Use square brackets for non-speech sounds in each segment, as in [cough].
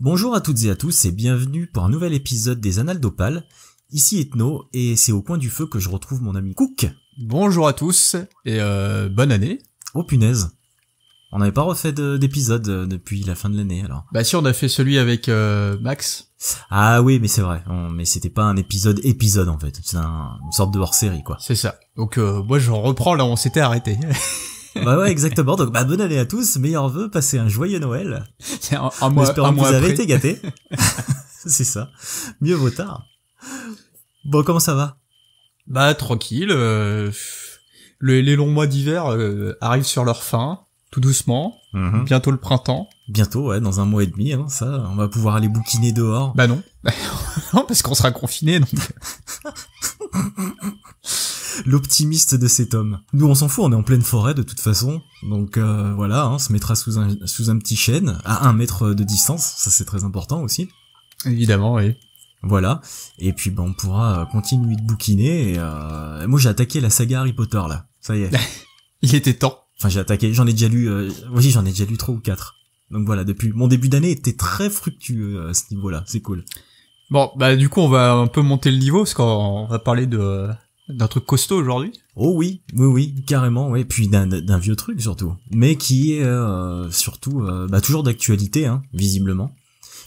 Bonjour à toutes et à tous et bienvenue pour un nouvel épisode des Annales d'Opale. Ici Ethno et c'est au coin du feu que je retrouve mon ami Cook. Bonjour à tous et euh, bonne année. Oh punaise. On n'avait pas refait d'épisode euh, depuis la fin de l'année alors. Bah si on a fait celui avec euh, Max. Ah oui mais c'est vrai. mais c'était pas un épisode épisode en fait. C'est une sorte de hors série quoi. C'est ça. Donc euh, moi j'en reprends là où on s'était arrêté. [laughs] bah ouais, exactement. Donc, bah, bonne année à tous, meilleurs vœux, passez un joyeux Noël. [laughs] En, que vous après. avez été gâté [laughs] [laughs] c'est ça. Mieux vaut tard. Bon, comment ça va Bah, tranquille. Euh, les longs mois d'hiver euh, arrivent sur leur fin, tout doucement. Mhm. Bientôt le printemps. Bientôt, ouais, dans un mois et demi, hein, ça, on va pouvoir aller bouquiner dehors. Bah non, parce qu'on sera confiné, donc l'optimiste de cet homme. Nous, on s'en fout, on est en pleine forêt de toute façon. Donc euh, voilà, hein, on se mettra sous un, sous un petit chêne, à un mètre de distance, ça c'est très important aussi. Évidemment, oui. Voilà. Et puis ben, on pourra continuer de bouquiner. Euh, moi j'ai attaqué la saga Harry Potter là. Ça y est. [laughs] Il était temps. Enfin j'ai attaqué. J'en ai déjà lu. Euh, oui j'en ai déjà lu trois ou quatre. Donc voilà. Depuis mon début d'année était très fructueux à ce niveau-là. C'est cool. Bon bah du coup on va un peu monter le niveau parce qu'on va parler de d'un truc costaud aujourd'hui. Oh oui, oui, oui, carrément, oui. Puis d'un vieux truc surtout, mais qui est euh, surtout euh, bah, toujours d'actualité, hein, visiblement.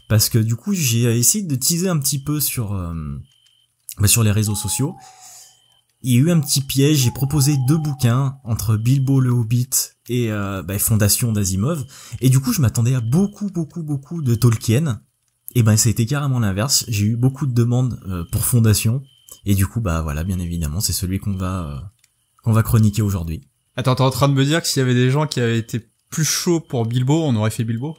Parce que du coup, j'ai essayé de teaser un petit peu sur euh, bah, sur les réseaux sociaux. Il y a eu un petit piège. J'ai proposé deux bouquins entre Bilbo le Hobbit et bah, Fondation d'Azimov, Et du coup, je m'attendais à beaucoup, beaucoup, beaucoup de Tolkien. Et ben, ça a été carrément l'inverse. J'ai eu beaucoup de demandes pour Fondation et du coup, bah voilà, bien évidemment, c'est celui qu'on va euh, qu'on va chroniquer aujourd'hui. Attends, t'es en train de me dire que s'il y avait des gens qui avaient été plus chauds pour Bilbo, on aurait fait Bilbo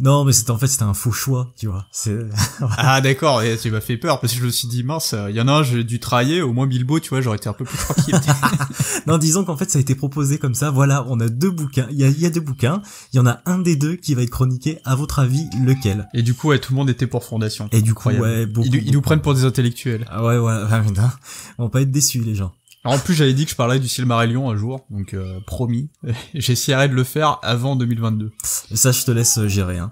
non, mais c'est en fait c'était un faux choix, tu vois. [laughs] ah d'accord, et tu m'as fait peur parce que je me suis dit mince, euh, il y en a un, j'ai dû travailler, au moins Bilbo, tu vois, j'aurais été un peu plus tranquille. [laughs] non, disons qu'en fait ça a été proposé comme ça. Voilà, on a deux bouquins, il y a, y a, deux bouquins, il y en a un des deux qui va être chroniqué. À votre avis, lequel Et du coup, tout le monde était pour Fondation. Et du coup, ouais, ils, nous prennent pour des intellectuels. Ah ouais, ouais [laughs] on va pas être déçus les gens en plus, j'avais dit que je parlais du Silmarillion un jour, donc euh, promis, [laughs] j'essaierai de le faire avant 2022. Ça, je te laisse euh, gérer. Hein.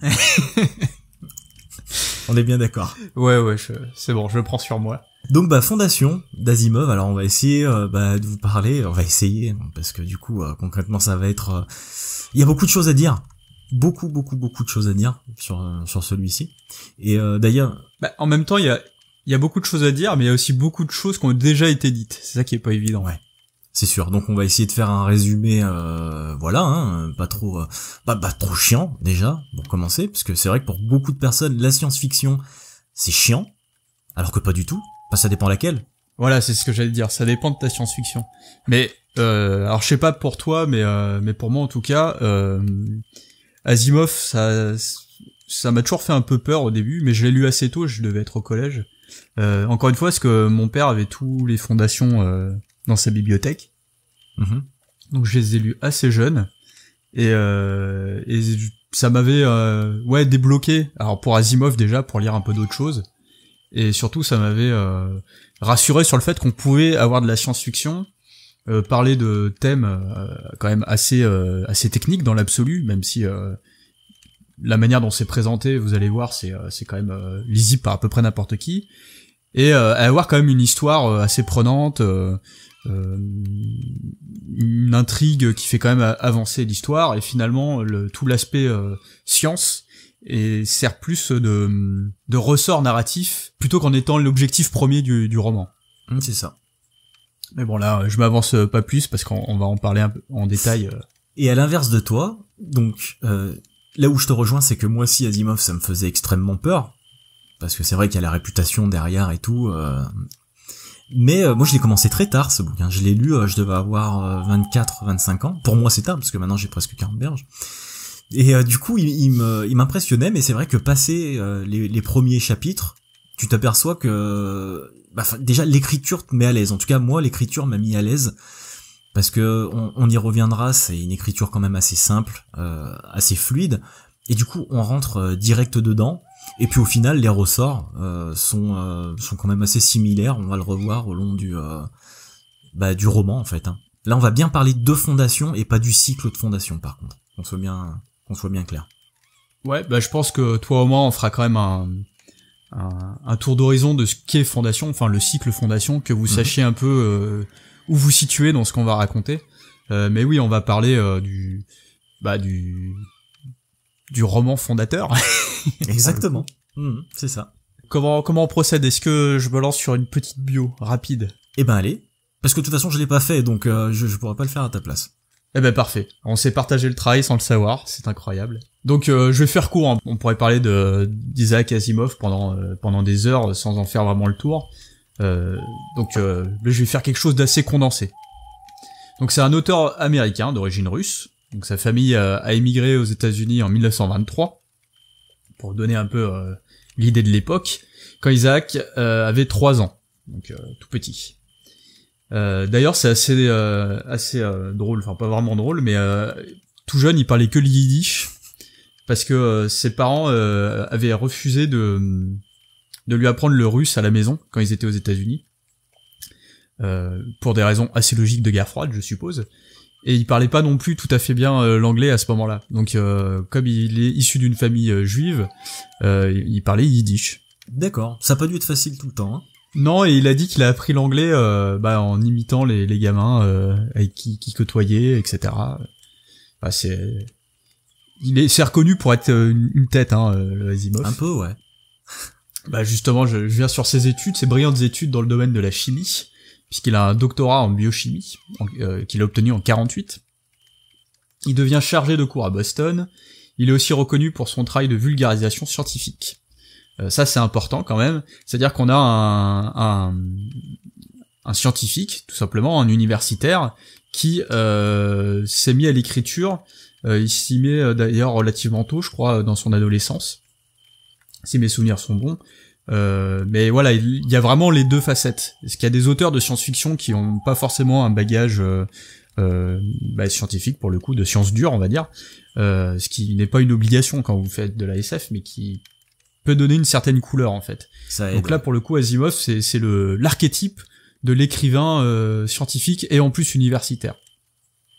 [laughs] on est bien d'accord. Ouais, ouais, c'est bon, je le prends sur moi. Donc bah fondation d'Azimov, Alors on va essayer euh, bah, de vous parler, on va essayer hein, parce que du coup concrètement ça va être, il y a beaucoup de choses à dire, beaucoup beaucoup beaucoup de choses à dire sur sur celui-ci. Et d'ailleurs, bah, en même temps il y a il y a beaucoup de choses à dire, mais il y a aussi beaucoup de choses qui ont déjà été dites. C'est ça qui est pas évident. Ouais. C'est sûr. Donc on va essayer de faire un résumé, euh, voilà, hein, pas trop, euh, pas, trop chiant déjà pour commencer, parce que c'est vrai que pour beaucoup de personnes, la science-fiction c'est chiant, alors que pas du tout. Pas ça dépend laquelle. Voilà, c'est ce que j'allais dire. Ça dépend de ta science-fiction. Mais euh, alors je sais pas pour toi, mais euh, mais pour moi en tout cas, euh, Asimov ça ça m'a toujours fait un peu peur au début, mais je l'ai lu assez tôt. Je devais être au collège. Euh, encore une fois, parce que mon père avait tous les fondations euh, dans sa bibliothèque. Mhm. Donc je les ai lus assez jeunes. Et, euh, et ça m'avait ouais débloqué. Alors pour Asimov déjà, pour lire un peu d'autres choses. Et surtout, ça m'avait rassuré sur le fait qu'on pouvait avoir de la science-fiction, parler de thèmes quand même assez assez techniques dans l'absolu, même si la manière dont c'est présenté, vous allez voir, c'est euh, c'est quand même euh, lisible par à peu près n'importe qui et euh, avoir quand même une histoire assez prenante, une intrigue qui fait quand même avancer l'histoire et finalement le, tout l'aspect science et sert plus de, de ressort narratif plutôt qu'en étant l'objectif premier du, roman. Mmh, c'est ça. Mais bon là, je m'avance pas plus parce qu'on va en parler en détail. Et à l'inverse de toi, donc Là où je te rejoins, c'est que moi aussi Asimov, ça me faisait extrêmement peur, parce que c'est vrai qu'il y a la réputation derrière et tout. Euh. Mais euh, moi, je l'ai commencé très tard ce bouquin. Je l'ai lu, euh, je devais avoir 24, 25 ans. Pour moi, c'est tard, parce que maintenant j'ai presque 40 berges. Et du coup, il, m'impressionnait, mais c'est vrai que passé les, premiers chapitres, tu t'aperçois que bah, déjà l'écriture te met à l'aise. En tout cas, moi, l'écriture m'a mis à l'aise parce que on, y reviendra, c'est une écriture quand même assez simple, euh, assez fluide, et du coup on rentre euh, direct dedans, et puis au final les ressorts euh, sont, sont quand même assez similaires, on va le revoir au long du, bah, du roman en fait. Hein. Là on va bien parler de fondation et pas du cycle de fondation par contre, qu'on soit bien, qu'on soit bien clair. Ouais, bah je pense que toi au moins on fera quand même un, un, tour d'horizon de ce qu'est Fondation, enfin le cycle Fondation, que vous mhm. sachiez un peu où vous situez dans ce qu'on va raconter. Euh, mais oui, on va parler euh, du, bah, du, du roman fondateur. [laughs] Exactement. Mmh, c'est ça. Comment, comment on procède Est-ce que je me lance sur une petite bio rapide Eh ben allez, parce que de toute façon je l'ai pas fait, donc euh, je, je pourrais pas le faire à ta place. Eh ben parfait. On s'est partagé le travail sans le savoir, c'est incroyable. Donc je vais faire court. Hein. On pourrait parler de d'Isaac Asimov pendant pendant des heures sans en faire vraiment le tour. Euh, donc euh, je vais faire quelque chose d'assez condensé. Donc c'est un auteur américain d'origine russe. Donc sa famille euh, a émigré aux États-Unis en 1923 pour donner un peu l'idée de l'époque, quand Isaac avait 3 ans, donc tout petit. D'ailleurs, c'est assez, assez drôle, enfin pas vraiment drôle, mais tout jeune, il parlait que le yiddish parce que ses parents avaient refusé de de lui apprendre le russe à la maison quand ils étaient aux États-Unis, euh, pour des raisons assez logiques de guerre froide, je suppose. Et il parlait pas non plus tout à fait bien euh, l'anglais à ce moment-là. Donc, euh, comme il est issu d'une famille juive, il parlait yiddish. D'accord. Ça a pas dû être facile tout le temps. Hein. Non, et il a dit qu'il a appris l'anglais bah, en imitant les, les gamins avec qui, qui côtoyait, etc. Bah, c'est il est, c'est reconnu pour être une, tête, hein, le Un peu, ouais bah justement, je, viens sur ses études, ses brillantes études dans le domaine de la chimie, puisqu'il a un doctorat en biochimie, euh, qu'il a obtenu en 48. Il devient chargé de cours à Boston. Il est aussi reconnu pour son travail de vulgarisation scientifique. Euh, ça, c'est important quand même. C'est-à-dire qu'on a un, un, un, scientifique, tout simplement, un universitaire, qui euh, s'est mis à l'écriture. il s'y met d'ailleurs relativement tôt, je crois, dans son adolescence si mes souvenirs sont bons. Euh, mais voilà, il y a vraiment les deux facettes. Est-ce qu'il y a des auteurs de science-fiction qui ont pas forcément un bagage euh, euh, bah, scientifique pour le coup, de science dure, on va dire, ce qui n'est pas une obligation quand vous faites de la SF, mais qui peut donner une certaine couleur en fait. Donc là, pour le coup, Asimov, c'est le l'archétype de l'écrivain scientifique et en plus universitaire.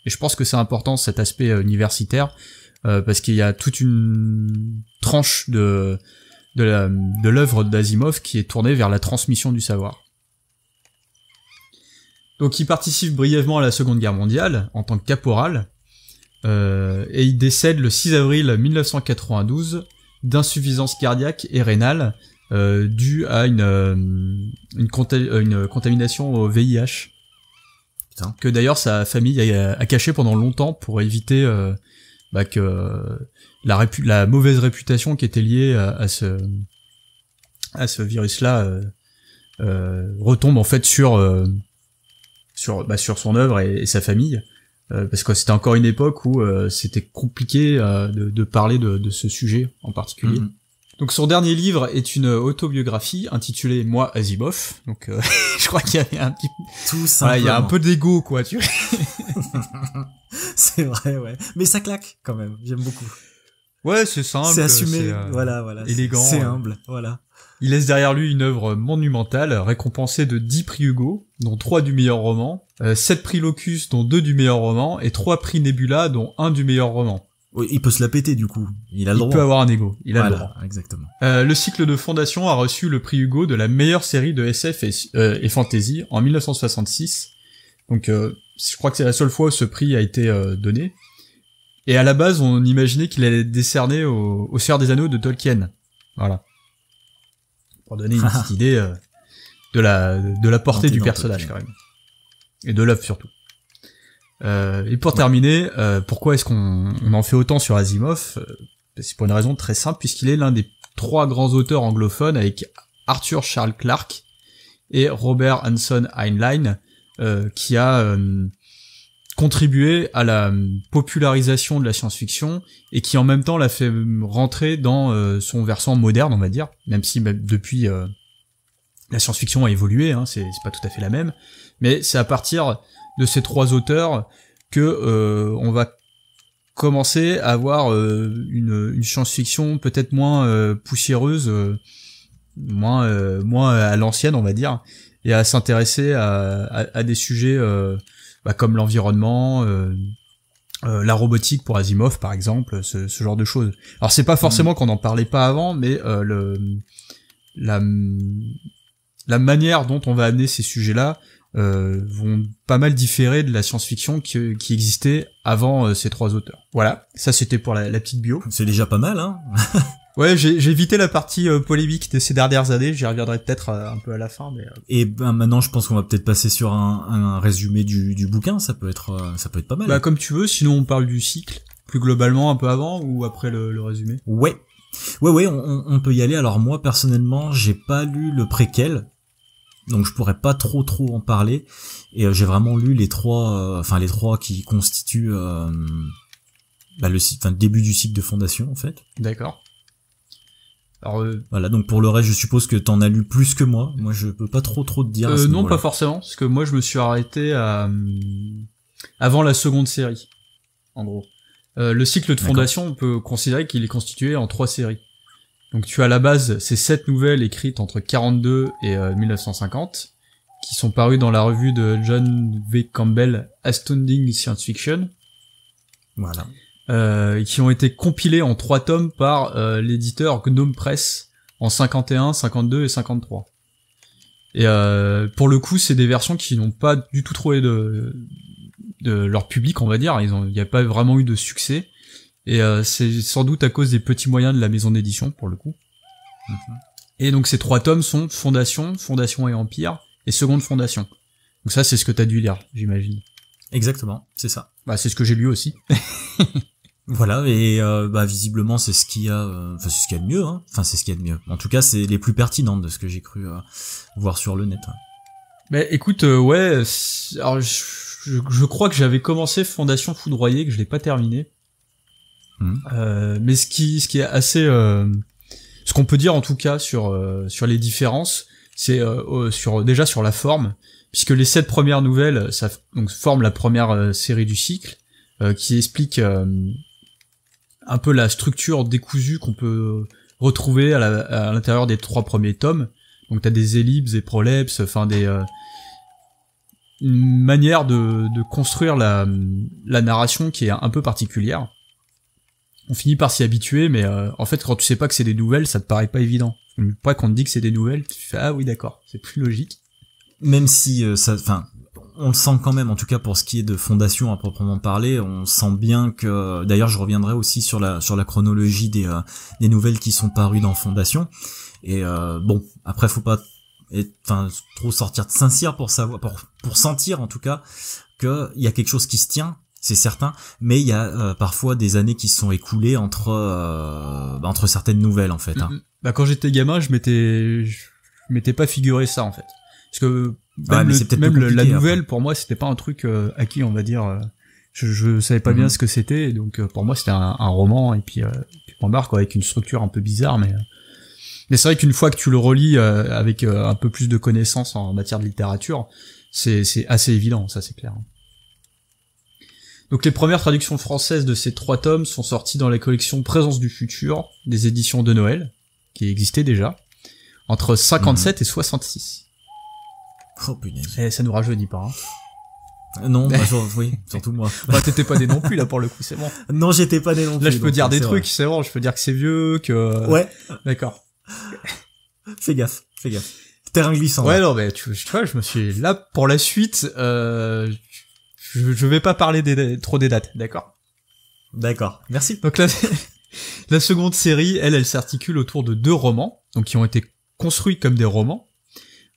Et je pense que c'est important cet aspect universitaire parce qu'il y a toute une tranche de de l'œuvre d'Asimov qui est tournée vers la transmission du savoir. Donc il participe brièvement à la Seconde Guerre mondiale en tant que caporal, euh, et il décède le 6 avril 1992 d'insuffisance cardiaque et rénale euh, due à une, euh, une, contamination au VIH. Que d'ailleurs sa famille a, a, caché pendant longtemps pour éviter bah, que euh, la, la mauvaise réputation qui était liée à, ce à ce virus-là euh, euh, retombe en fait sur sur bah, sur son œuvre et, sa famille parce que c'était encore une époque où c'était compliqué de, parler de, ce sujet en particulier. Mm-hmm. Donc son dernier livre est une autobiographie intitulée Moi Azimov. Donc euh, [laughs] je crois qu'il y avait un petit tout voilà, il y a un peu d'ego quoi, tu [laughs] C'est vrai ouais, mais ça claque quand même, j'aime beaucoup. Ouais, c'est simple, c'est assumé, euh, voilà voilà, élégant, c'est euh. humble, voilà. Il laisse derrière lui une œuvre monumentale, récompensée de 10 prix Hugo, dont 3 du meilleur roman, 7 prix Locus, dont 2 du meilleur roman, et 3 prix Nebula, dont 1 du meilleur roman il peut se la péter du coup. Il a le droit. Il peut avoir un ego. Il a le droit. Exactement. Euh, le cycle de Fondation a reçu le prix Hugo de la meilleure série de SF et, euh, fantasy en 1966. Donc, euh, je crois que c'est la seule fois où ce prix a été donné. Et à la base, on imaginait qu'il allait être décerné au, des Anneaux de Tolkien. Voilà. Pour donner une [laughs] petite idée de la de la portée du personnage quand même et de l'œuvre surtout. Euh, et pour terminer, euh, pourquoi est-ce qu'on en fait autant sur Asimov euh, C'est pour une raison très simple, puisqu'il est l'un des trois grands auteurs anglophones avec Arthur Charles Clarke et Robert Hanson Heinlein, qui a contribué à la popularisation de la science-fiction et qui en même temps l'a fait rentrer dans son versant moderne, on va dire, même si depuis la science-fiction a évolué, hein, c'est pas tout à fait la même, mais c'est à partir de ces trois auteurs que euh, on va commencer à avoir euh, une, science-fiction peut-être moins euh, poussiéreuse, moins moins à l'ancienne on va dire, et à s'intéresser à, des sujets bah, comme l'environnement. la robotique pour Asimov par exemple ce, genre de choses alors c'est pas forcément mm. qu'on n'en parlait pas avant mais le la la manière dont on va amener ces sujets là euh, vont pas mal différer de la science-fiction qui, existait avant euh, ces trois auteurs. Voilà, ça c'était pour la, petite bio. C'est déjà pas mal, hein [laughs] Ouais, j'ai évité la partie euh, polémique de ces dernières années, j'y reviendrai peut-être un peu à la fin. Mais, Et ben maintenant, je pense qu'on va peut-être passer sur un, résumé du, bouquin, ça peut être ça peut être pas mal. Bah comme tu veux, sinon on parle du cycle, plus globalement un peu avant ou après le, résumé Ouais, Ouais, ouais, on, on, peut y aller. Alors moi, personnellement, j'ai pas lu le préquel donc je pourrais pas trop trop en parler. Et euh, j'ai vraiment lu les trois, euh, enfin les trois qui constituent euh, bah, le début du cycle de fondation en fait. D'accord. Alors, voilà, donc pour le reste, je suppose que t'en as lu plus que moi. Moi, je peux pas trop trop te dire. Euh, non, pas forcément, parce que moi, je me suis arrêté à, avant la seconde série, en gros. le cycle de fondation, on peut considérer qu'il est constitué en trois séries. Donc tu as à la base ces sept nouvelles écrites entre 42 et 1950, euh, qui sont parues dans la revue de John V. Campbell Astounding Science Fiction. Voilà. Euh, qui ont été compilées en trois tomes par euh, l'éditeur Gnome Press en 51, 52 et 53. Et pour le coup, c'est des versions qui n'ont pas du tout trouvé de, de leur public, on va dire. il n'y a pas vraiment eu de succès. Et euh, c'est sans doute à cause des petits moyens de la maison d'édition, pour le coup. Et donc ces trois tomes sont Fondation, Fondation et Empire, et Seconde Fondation. Donc ça, c'est ce que t'as dû lire, j'imagine. Exactement, c'est ça. Bah, c'est ce que j'ai lu aussi. [laughs] Voilà, et euh, bah, visiblement c'est ce qu'il y a, euh, enfin c'est ce qu'il y a de mieux, hein. enfin c'est ce qu'il y a de mieux. En tout cas, c'est les plus pertinentes de ce que j'ai cru voir sur le net. Mais hein. bah, écoute, ouais, alors je, crois que j'avais commencé Fondation Foudroyée, que je l'ai pas terminé. Hmm. Euh, mais ce qui, ce qui est assez, euh, ce qu'on peut dire en tout cas sur euh, sur les différences, c'est sur déjà sur la forme, puisque les sept premières nouvelles, ça donc forme la première série du cycle, qui explique un peu la structure décousue qu'on peut retrouver à l'intérieur des trois premiers tomes. Donc t'as des ellipses, des prolepses, enfin des une manière de, construire la narration qui est un peu particulière on finit par s'y habituer, mais euh, en fait, quand tu sais pas que c'est des nouvelles, ça te paraît pas évident. quand qu'on te dit que c'est des nouvelles, tu fais ah oui d'accord, c'est plus logique. Même si euh, ça, enfin, on le sent quand même, en tout cas pour ce qui est de fondation à proprement parler, on sent bien que. D'ailleurs, je reviendrai aussi sur la sur la chronologie des euh, des nouvelles qui sont parues dans fondation. Et bon, après, faut pas enfin trop sortir de saint pour savoir pour pour sentir en tout cas que il y a quelque chose qui se tient c'est certain, mais il y a euh, parfois des années qui se sont écoulées entre euh, bah, entre certaines nouvelles en fait. Hein. Mm-hmm. Bah, quand j'étais gamin, je m'étais je m'étais pas figuré ça en fait, parce que même, même la nouvelle pour moi c'était pas un truc à euh, acquis on va dire. Je, je savais pas bien mm-hmm. ce que c'était, donc pour moi c'était un, roman et puis, puis on quoi avec une structure un peu bizarre, mais mais c'est vrai qu'une fois que tu le relis avec un peu plus de connaissances en matière de littérature, c'est c'est assez évident, ça c'est clair. Donc les premières traductions françaises de ces trois tomes sont sorties dans la collection Présence du futur des éditions de Noël, qui existait déjà, entre 57 et 66. Oh punaise. Et eh, ça nous rajeunit pas. Hein. Euh, non, bah, genre, [laughs] oui, surtout moi. [laughs] bah t'étais pas des non plus là pour le coup, c'est bon. Non, j'étais pas des non plus. Là, je peux dire des trucs, c'est bon, je peux dire que c'est vieux, que. Ouais. D'accord. Fais gaffe, fais gaffe. Terrain glissant. Ouais, non, mais tu, vois, je me suis là pour la suite. Euh, je, vais pas parler trop des dates, d'accord D'accord, merci. Donc [laughs] la, seconde série, elle, elle s'articule autour de deux romans, donc qui ont été construits comme des romans,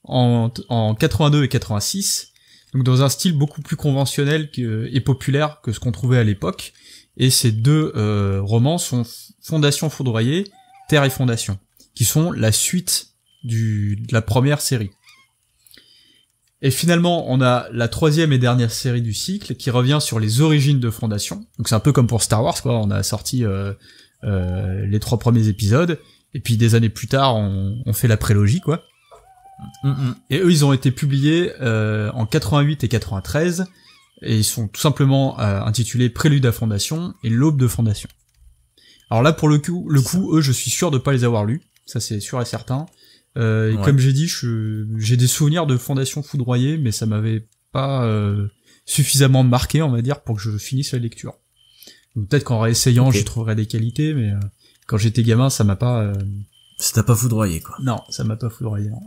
en, 82 et 86, donc dans un style beaucoup plus conventionnel et populaire que ce qu'on trouvait à l'époque. Et ces deux euh, romans sont Fondation foudroyée, Terre et Fondation, qui sont la suite du, de la première série. Et finalement, on a la troisième et dernière série du cycle qui revient sur les origines de Fondation. Donc c'est un peu comme pour Star Wars, quoi. On a sorti euh, euh, les trois premiers épisodes, et puis des années plus tard, on, fait la prélogie, quoi. Mm, mm, mm. Et eux, ils ont été publiés euh, en 88 et 93, et ils sont tout simplement euh, intitulés Prélude à Fondation et L'aube de Fondation. Alors là, pour le coup, le coup, eux, je suis sûr de pas les avoir lus. Ça, c'est sûr et certain. Euh, comme j'ai dit, j'ai des souvenirs de Fondation foudroyée, mais ça m'avait pas euh, suffisamment marqué, on va dire, pour que je finisse la lecture. Peut-être qu'en réessayant, je j'y trouverai des qualités, mais euh, quand j'étais gamin, ça m'a pas. Ça t'a pas foudroyé, quoi. Non, ça m'a pas foudroyé. [laughs]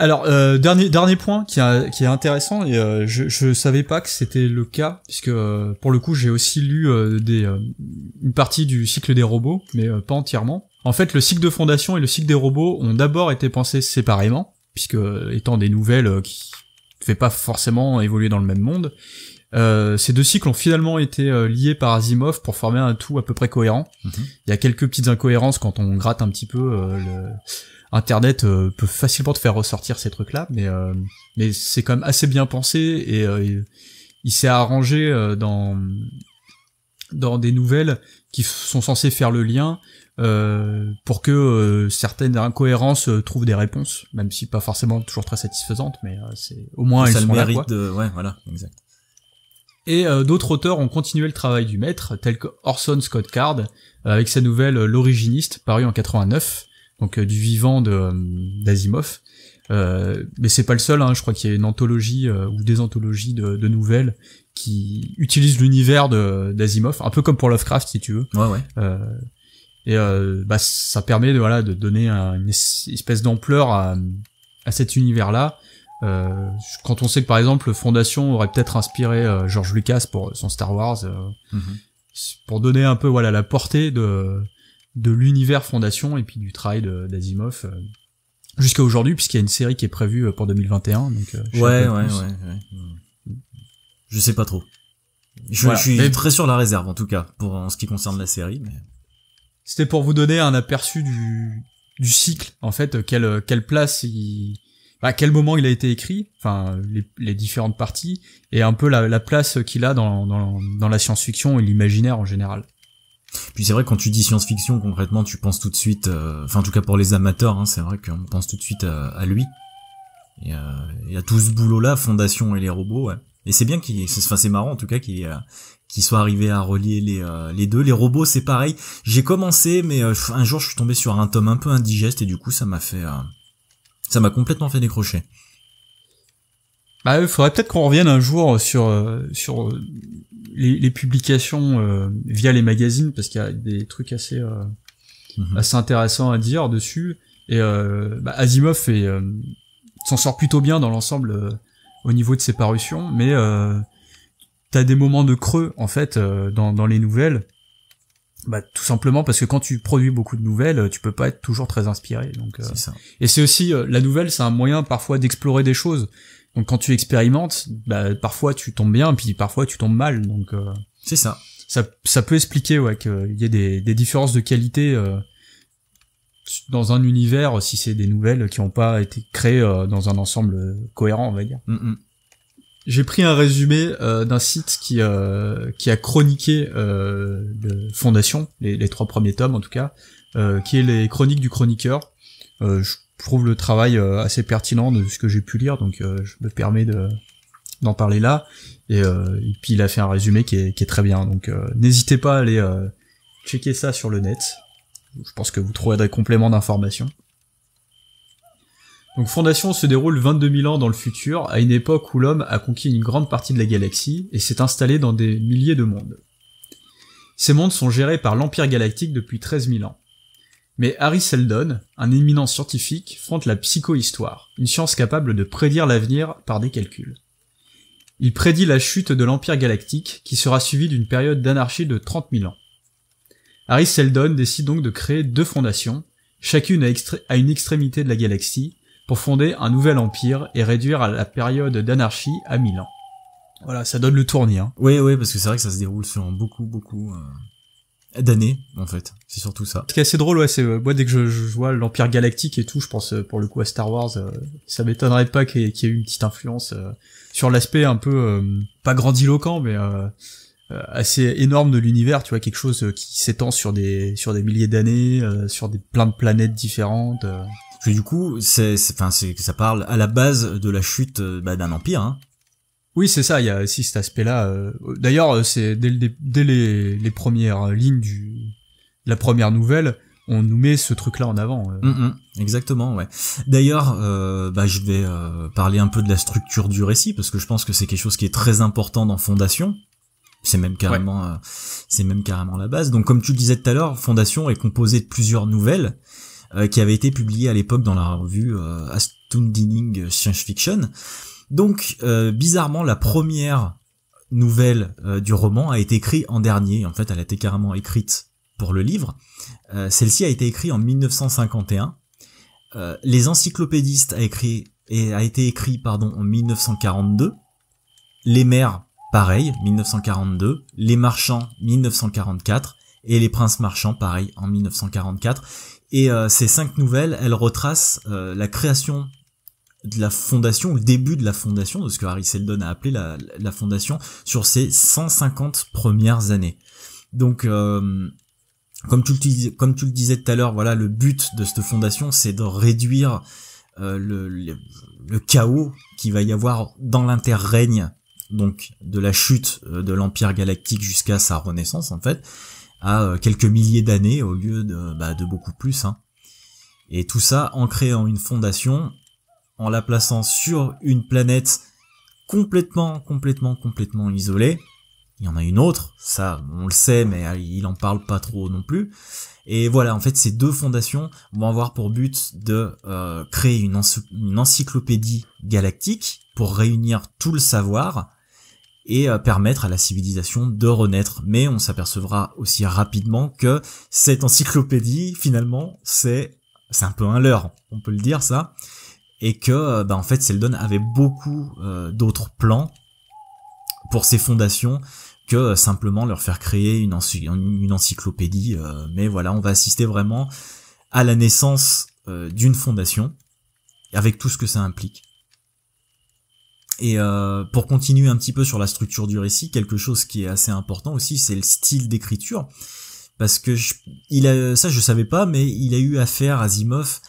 Alors dernier dernier point qui est, intéressant et je je savais pas que c'était le cas puisque pour le coup j'ai aussi lu des une partie du cycle des robots mais pas entièrement en fait, le cycle de fondation et le cycle des robots ont d'abord été pensés séparément, puisque euh, étant des nouvelles euh, qui ne fait pas forcément évoluer dans le même monde, euh, ces deux cycles ont finalement été liés par Asimov pour former un tout à peu près cohérent. Mhm. Il y a quelques petites incohérences quand on gratte un petit peu. Internet peut facilement te faire ressortir ces trucs-là, mais mais c'est quand même assez bien pensé et il s'est arrangé dans dans des nouvelles qui sont censées faire le lien euh, pour que euh, certaines incohérences euh, trouvent des réponses, même si pas forcément toujours très satisfaisantes, mais c'est au moins elles ça le mérite de ouais voilà exact. Et d'autres auteurs ont continué le travail du maître, tels que Orson Scott Card avec sa nouvelle L'Originiste, parue en 89, donc du vivant de d'Asimov. mais c'est pas le seul, hein, je crois qu'il y a une anthologie ou des anthologies de, de nouvelles qui utilisent l'univers d'Asimov, un peu comme pour Lovecraft si tu veux. Ouais ouais et euh, bah, ça permet de, voilà, de donner une espèce d'ampleur à, à, cet univers-là. Euh, quand on sait que par exemple Fondation aurait peut-être inspiré euh, George Lucas pour son Star Wars, mhm. pour donner un peu voilà la portée de de l'univers Fondation et puis du travail d'Asimov jusqu'à aujourd'hui puisqu'il y a une série qui est prévue pour 2021 donc ouais ouais, ouais, je sais pas trop je, suis très sur la réserve en tout cas pour en ce qui concerne la série mais c'était pour vous donner un aperçu du, du cycle, en fait, quelle, quelle place à quel moment il a été écrit, enfin les, différentes parties, et un peu la, place qu'il a dans, la science-fiction et l'imaginaire en général. Puis c'est vrai quand tu dis science-fiction concrètement, tu penses tout de suite, euh, enfin en tout cas pour les amateurs, hein, c'est vrai qu'on pense tout de suite euh, à, lui euh, et, à tout ce boulot-là, Fondation et les robots. Ouais. Et c'est bien qu'il, enfin c'est marrant en tout cas qu'il ait, qui soit arrivé à relier les, euh, les deux. Les robots, c'est pareil. J'ai commencé, mais euh, un jour, je suis tombé sur un tome un peu indigeste et du coup, ça m'a fait, euh, ça m'a complètement fait décrocher. Bah, il faudrait peut-être qu'on revienne un jour sur sur les, publications via les magazines parce qu'il y a des trucs assez mhm. assez intéressants à dire dessus. Et bah, Asimov s'en sort plutôt bien dans l'ensemble au niveau de ses parutions, mais t'as des moments de creux en fait euh, dans, les nouvelles. Bah, tout simplement parce que quand tu produis beaucoup de nouvelles, euh, tu peux pas être toujours très inspiré. Donc, euh, ça. Et c'est aussi la nouvelle, c'est un moyen parfois d'explorer des choses. Donc quand tu expérimentes, bah, parfois tu tombes bien, puis parfois tu tombes mal. Donc c'est ça. ça. Ça peut expliquer ouais, qu'il y ait des, différences de qualité dans un univers si c'est des nouvelles qui ont pas été créées dans un ensemble cohérent, on va dire. Mm, mm. J'ai pris un résumé euh, d'un site qui euh, qui a chroniqué euh, Fondation, les, trois premiers tomes en tout cas, qui est les chroniques du chroniqueur. je trouve le travail assez pertinent de ce que j'ai pu lire, donc je me permets de d'en parler là. Et, puis il a fait un résumé qui est, qui est très bien, donc n'hésitez pas à aller checker ça sur le net. Je pense que vous trouverez des compléments d'informations. Donc Fondation se déroule 22 000 ans dans le futur, à une époque où l'homme a conquis une grande partie de la galaxie et s'est installé dans des milliers de mondes. Ces mondes sont gérés par l'Empire galactique depuis 13 000 ans. Mais Harry Seldon, un éminent scientifique, fronte la psychohistoire, une science capable de prédire l'avenir par des calculs. Il prédit la chute de l'Empire galactique, qui sera suivie d'une période d'anarchie de 30 000 ans. Harry Seldon décide donc de créer deux fondations, chacune à une extrémité de la galaxie, pour fonder un nouvel empire et réduire à la période d'anarchie à 1000 ans. Voilà, ça donne le tournis. Hein. Oui, oui, parce que c'est vrai que ça se déroule sur beaucoup, beaucoup euh, d'années, en fait. C'est surtout ça. Ce qui est assez drôle, ouais, c'est euh, moi dès que je, je vois l'Empire galactique et tout, je pense euh, pour le coup à Star Wars, ça m'étonnerait pas qu'il y, ait eu une petite influence sur l'aspect un peu pas grandiloquent, mais assez énorme de l'univers, tu vois, quelque chose qui s'étend sur des sur des milliers d'années, sur des plein de planètes différentes. Parce du coup, c'est, enfin, ça parle à la base de la chute euh, bah, d'un empire. Hein. Oui, c'est ça. Il y a aussi cet aspect-là. Euh, d'ailleurs, euh, c'est dès, les, premières lignes du la première nouvelle, on nous met ce truc-là en avant. Mm, mm, exactement, ouais. D'ailleurs, bah, je vais parler un peu de la structure du récit parce que je pense que c'est quelque chose qui est très important dans Fondation. C'est même carrément, c'est même carrément la base. Donc, comme tu le disais tout à l'heure, Fondation est composée de plusieurs nouvelles euh, qui avait été publié à l'époque dans la revue euh, Astounding Science Fiction. Donc, euh, bizarrement, la première nouvelle du roman a été écrite en dernier. En fait, elle a été carrément écrite pour le livre. Celle-ci a été écrite en 1951. les encyclopédistes a écrit et a été écrit pardon en 1942. Les mères, pareil, 1942. Les marchands, 1944. Et les princes marchands, pareil, en 1944. Et euh, ces cinq nouvelles, elles retracent euh, la création de la fondation, le début de la fondation, de ce que Harry Seldon a appelé la, fondation, sur ses 150 premières années. Donc, euh, comme, tu le, comme tu le disais tout à l'heure, voilà, le but de cette fondation, c'est de réduire le, chaos qui va y avoir dans l'interrègne, donc de la chute de l'Empire galactique jusqu'à sa renaissance en fait, à euh, quelques milliers d'années au lieu de, bah, de beaucoup plus. Hein. Et tout ça en créant une fondation, en la plaçant sur une planète complètement, complètement, complètement isolée. Il y en a une autre, ça on le sait, mais euh, il en parle pas trop non plus. Et voilà, en fait, ces deux fondations vont avoir pour but de euh, créer une, encyclopédie galactique pour réunir tout le savoir et euh, permettre à la civilisation de renaître. Mais on s'apercevra aussi rapidement que cette encyclopédie, finalement, c'est c'est un peu un leurre, on peut le dire ça, et que euh, bah, en fait Seldon avait beaucoup euh, d'autres plans pour ses fondations que simplement leur faire créer une, une encyclopédie. mais voilà, on va assister vraiment à la naissance d'une fondation, avec tout ce que ça implique. Et euh, pour continuer un petit peu sur la structure du récit, quelque chose qui est assez important aussi, c'est le style d'écriture, parce que il ça je savais pas, mais il a eu affaire à Zimov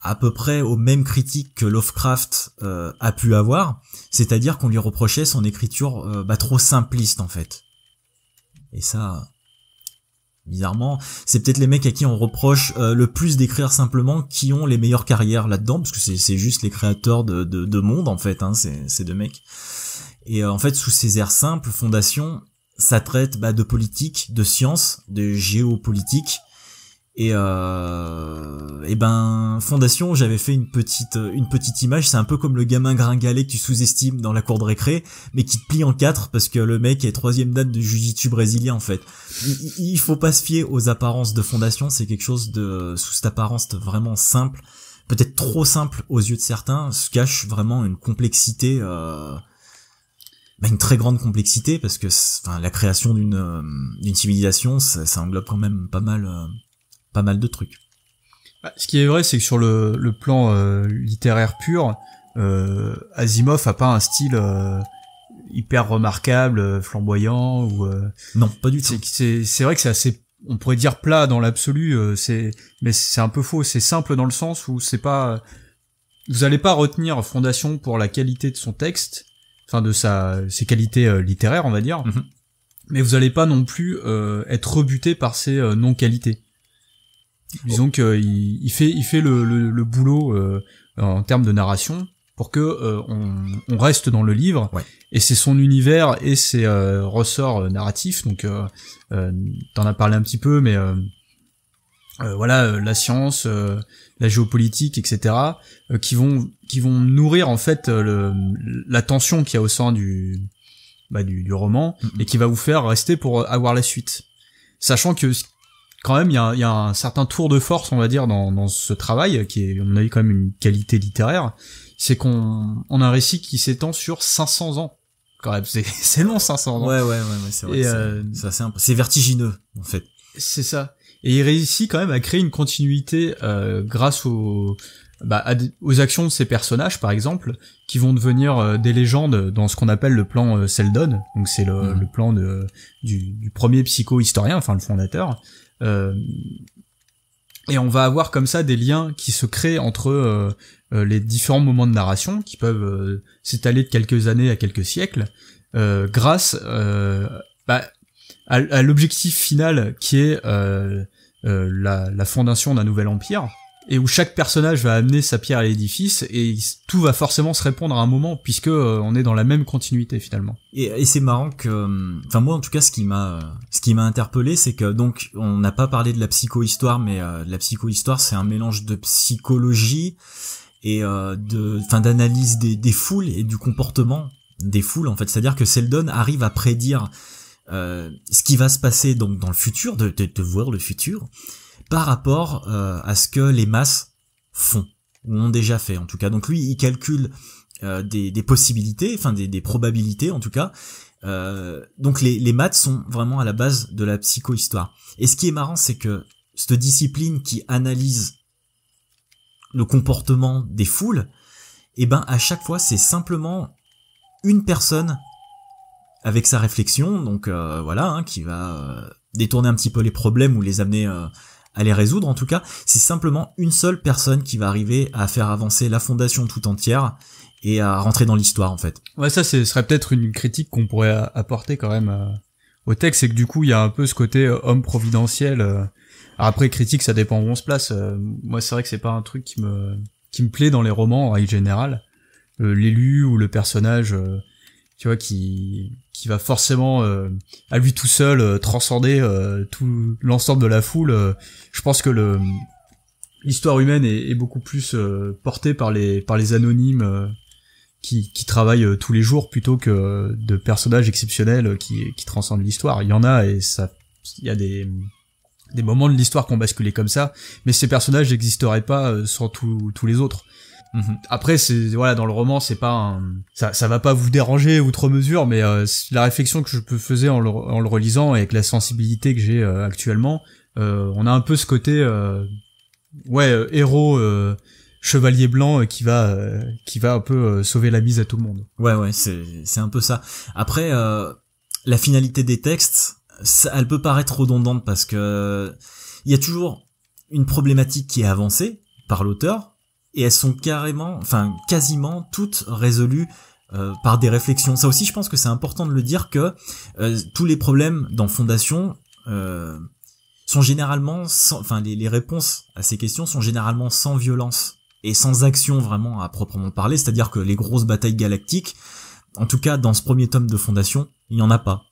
à peu près aux mêmes critiques que Lovecraft euh, a pu avoir, c'est-à-dire qu'on lui reprochait son écriture euh, bah, trop simpliste en fait. Et ça, bizarrement, c'est peut-être les mecs à qui on reproche euh, le plus d'écrire simplement qui ont les meilleures carrières là-dedans, parce que c'est juste les créateurs de, de, monde en fait, hein, ces, deux mecs. Et euh, en fait, sous ces airs simples, Fondation, ça traite bah, de politique, de science, de géopolitique, et, euh, et eh ben Fondation, j'avais fait une petite euh, une petite image. C'est un peu comme le gamin gringalet que tu sous-estimes dans la cour de récré, mais qui te plie en quatre parce que le mec est troisième date de Jujitsu brésilien en fait. Il, faut pas se fier aux apparences de Fondation. C'est quelque chose de sous cette apparence vraiment simple, peut-être trop simple aux yeux de certains, se cache vraiment une complexité. Euh, bah, une très grande complexité parce que enfin, la création d'une euh, d'une civilisation ça, ça, englobe quand même pas mal euh, pas mal de trucs. Bah, ce qui est vrai, c'est que sur le, plan euh, littéraire pur, euh, Asimov a pas un style euh, hyper remarquable, euh, flamboyant ou non, pas du tout. C'est vrai que c'est assez, on pourrait dire plat dans l'absolu. c'est mais c'est un peu faux. C'est simple dans le sens où c'est pas, vous n'allez pas retenir Fondation pour la qualité de son texte, enfin de sa ses qualités littéraires, on va dire. Mhm. Mais vous allez pas non plus être rebuté par ses non qualités. Disons euh, il fait, il fait le, boulot euh, en termes de narration pour que euh, on, reste dans le livre et c'est son univers et ses ressorts narratifs donc euh, t'en as parlé un petit peu mais voilà la science la géopolitique etc qui vont qui vont nourrir en fait le, la tension qu'il y a au sein du bah, du, roman mm-hmm. et qui va vous faire rester pour avoir la suite sachant que quand même, il y, a, y, a un certain tour de force, on va dire, dans, dans ce travail, qui est, on a eu quand même une qualité littéraire, c'est qu'on on a un récit qui s'étend sur 500 ans. Quand même, c'est [laughs] long 500 ans. Ouais, ouais, ouais, c'est vrai. Euh, c'est vertigineux, en fait. C'est ça. Et il réussit quand même à créer une continuité euh, grâce aux, bah, aux actions de ces personnages, par exemple, qui vont devenir euh, des légendes dans ce qu'on appelle le plan euh, Seldon. Donc c'est le, mmh. le, plan de, du, du premier psycho-historien, enfin le fondateur. Euh, et on va avoir comme ça des liens qui se créent entre euh, euh, les différents moments de narration qui peuvent s'étaler de quelques années à quelques siècles grâce bah, à, l'objectif final qui est la fondation d'un nouvel empire et où chaque personnage va amener sa pierre à l'édifice et tout va forcément se répondre à un moment puisque euh, on est dans la même continuité finalement. Et, c'est marrant que, euh, enfin moi en tout cas ce qui m'a ce qui m'a interpellé c'est que donc on n'a pas parlé de la psychohistoire mais euh, la psychohistoire c'est un mélange de psychologie et de enfin d'analyse des, foules et du comportement des foules en fait c'est à dire que Seldon arrive à prédire ce qui va se passer donc dans le futur de, de, de voir le futur par rapport euh, à ce que les masses font ou ont déjà fait en tout cas. Donc lui, il calcule euh, des, possibilités, enfin des, probabilités en tout cas. Euh, donc les, les, maths sont vraiment à la base de la psychohistoire. Et ce qui est marrant, c'est que cette discipline qui analyse le comportement des foules, et eh ben à chaque fois, c'est simplement une personne avec sa réflexion, donc voilà, hein, qui va détourner un petit peu les problèmes ou les amener à les résoudre en tout cas, c'est simplement une seule personne qui va arriver à faire avancer la fondation tout entière et à rentrer dans l'histoire en fait. Ouais, ça ce serait peut-être une critique qu'on pourrait apporter quand même euh, au texte, c'est que du coup il y a un peu ce côté euh, homme providentiel. Euh. après critique, ça dépend où on se place. moi c'est vrai que c'est pas un truc qui me qui me plaît dans les romans en règle générale, l'élu ou le personnage tu vois, qui qui va forcément euh, à lui tout seul euh, transcender euh, tout l'ensemble de la foule. je pense que le l'histoire humaine est, beaucoup plus portée par les par les anonymes qui, qui travaillent tous les jours plutôt que de personnages exceptionnels qui qui transcendent l'histoire. Il y en a et ça, il y a des des moments de l'histoire qui ont basculé comme ça, mais ces personnages n'existeraient pas sans tous les autres. Mhm. Après, c'est voilà, dans le roman, c'est pas ça, ça va pas vous déranger outre mesure, mais euh, la réflexion que je peux en en le relisant avec la sensibilité que j'ai euh, actuellement, euh, on a un peu ce côté, ouais, héros. Chevalier blanc qui va qui va un peu sauver la mise à tout le monde. Ouais ouais c'est c'est un peu ça. Après la finalité des textes, elle peut paraître redondante parce que il y a toujours une problématique qui est avancée par l'auteur et elles sont carrément, enfin quasiment toutes résolues euh, par des réflexions. Ça aussi, je pense que c'est important de le dire que euh, tous les problèmes dans Fondation euh, sont généralement, enfin les, les, réponses à ces questions sont généralement sans violence et sans action vraiment à proprement parler. C'est-à-dire que les grosses batailles galactiques, en tout cas dans ce premier tome de Fondation, il n'y en a pas.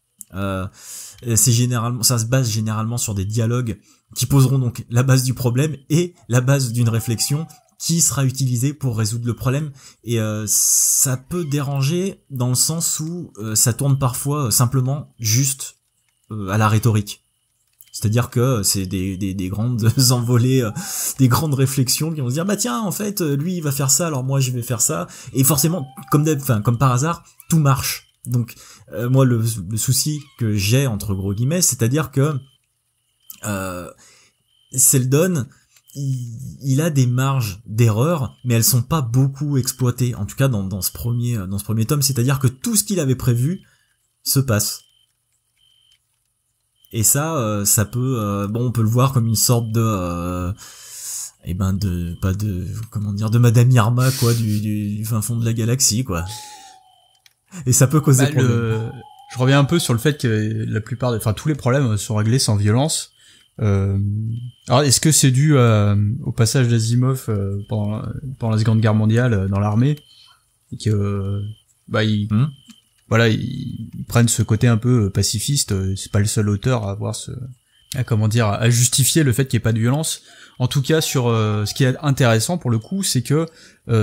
c'est généralement, ça se base généralement sur des dialogues qui poseront donc la base du problème et la base d'une réflexion qui sera utilisé pour résoudre le problème et euh, ça peut déranger dans le sens où euh, ça tourne parfois euh, simplement juste à la rhétorique. C'est-à-dire que c'est des, des, grandes [laughs] envolées, des grandes réflexions qui vont se dire bah tiens en fait lui il va faire ça alors moi je vais faire ça et forcément comme enfin comme par hasard tout marche. Donc moi le, le, souci que j'ai entre gros guillemets c'est-à-dire que Seldon il, a des marges d'erreur, mais elles sont pas beaucoup exploitées, en tout cas dans, ce, premier, dans ce premier tome, c'est-à-dire que tout ce qu'il avait prévu se passe. Et ça, euh, ça peut, euh, bon, on peut le voir comme une sorte de, euh, eh ben de, pas de, comment dire, de Madame Yarma quoi, du, fin fond de la galaxie quoi. Et ça peut causer bah, Je reviens un peu sur le fait que la plupart, de... enfin tous les problèmes sont réglés sans violence. Euh, alors, est-ce que c'est dû euh, au passage d'Azimov euh, pendant, pendant, la Seconde Guerre mondiale euh, dans l'armée et que bah ils, hmm. voilà ils, prennent ce côté un peu pacifiste. C'est pas le seul auteur à avoir ce à comment dire à justifier le fait qu'il n'y ait pas de violence. En tout cas, sur ce qui est intéressant pour le coup, c'est que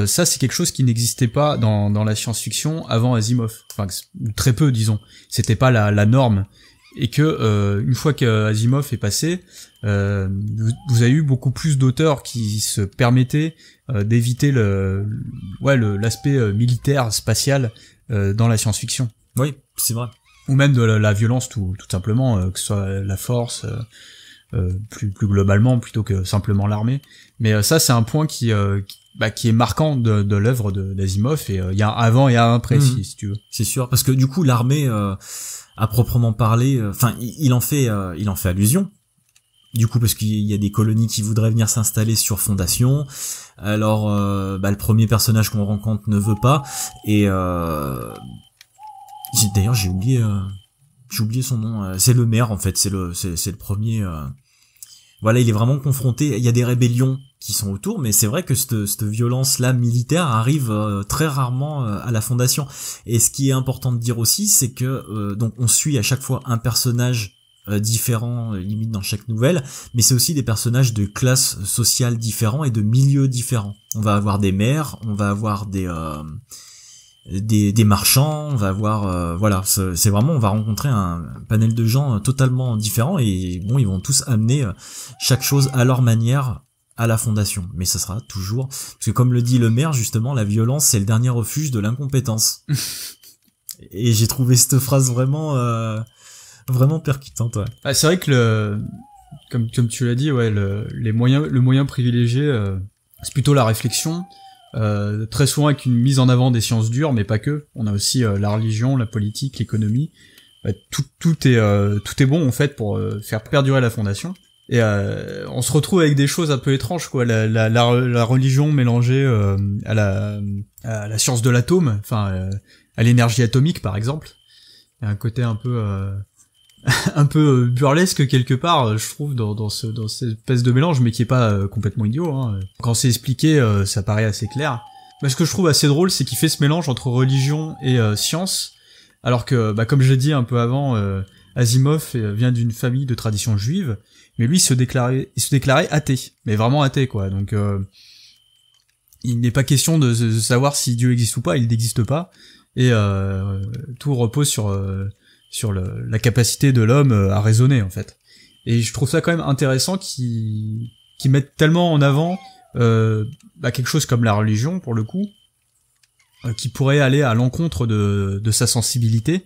ça, c'est quelque chose qui n'existait pas dans, dans la science-fiction avant Asimov. Enfin, très peu, disons. C'était pas la, la norme et que euh, une fois que Asimov est passé, euh, vous avez eu beaucoup plus d'auteurs qui se permettaient euh, d'éviter le, ouais, l'aspect militaire spatial dans la science-fiction. Oui, c'est vrai. Ou même de la, violence tout, simplement, que ce soit la force. plus, plus globalement plutôt que simplement l'armée mais ça c'est un point qui, qui bah, qui est marquant de, de l'œuvre d'Asimov et euh, il y a un avant et un après mhm. si, tu veux. C'est sûr parce que du coup l'armée a euh, à proprement parler euh, enfin il, en fait il en fait allusion. Du coup parce qu'il y a des colonies qui voudraient venir s'installer sur Fondation. Alors bah, le premier personnage qu'on rencontre ne veut pas et d'ailleurs j'ai oublié j'ai oublié son nom. C'est le maire en fait. C'est le c'est le premier voilà, il est vraiment confronté. Il y a des rébellions qui sont autour, mais c'est vrai que cette, cette violence-là militaire arrive euh, très rarement euh, à la fondation. Et ce qui est important de dire aussi, c'est que euh, donc on suit à chaque fois un personnage différent, limite dans chaque nouvelle, mais c'est aussi des personnages de classes sociales différentes et de milieux différents. On va avoir des maires, on va avoir des des, marchands, on va voir, euh, voilà, c'est vraiment, on va rencontrer un panel de gens euh, totalement différents et bon, ils vont tous amener euh, chaque chose à leur manière à la fondation, mais ce sera toujours, parce que comme le dit le maire justement, la violence c'est le dernier refuge de l'incompétence. [laughs] et j'ai trouvé cette phrase vraiment, vraiment percutante. Ah, c'est vrai que le, comme, comme tu l'as dit, ouais, le, les moyens, le moyen privilégié, c'est plutôt la réflexion. Euh, très souvent avec une mise en avant des sciences dures, mais pas que. On a aussi euh, la religion, la politique, l'économie. Bah, tout, tout, est, euh, tout est bon en fait pour faire perdurer la fondation. Et on se retrouve avec des choses un peu étranges, quoi. La, la, religion mélangée à, la, à la science de l'atome, enfin à l'énergie atomique par exemple. Il y a un côté un peu [laughs] un peu euh, burlesque quelque part, euh, je trouve, dans, ce, dans cette espèce de mélange, mais qui est pas euh, complètement idiot. Hein. Quand c'est expliqué, ça paraît assez clair. Mais ce que je trouve assez drôle, c'est qu'il fait ce mélange entre religion et science, alors que, bah, comme je l'ai dit un peu avant, Asimov vient d'une famille de tradition juive, mais lui il se déclarait, il se déclarait athée, mais vraiment athée quoi. Donc il n'est pas question de, de, savoir si Dieu existe ou pas, il n'existe pas, et tout repose sur sur la capacité de l'homme euh, à raisonner en fait. Et je trouve ça quand même intéressant qui qui mettent tellement en avant euh, bah, quelque chose comme la religion pour le coup, euh, qui pourrait aller à l'encontre de, de, sa sensibilité,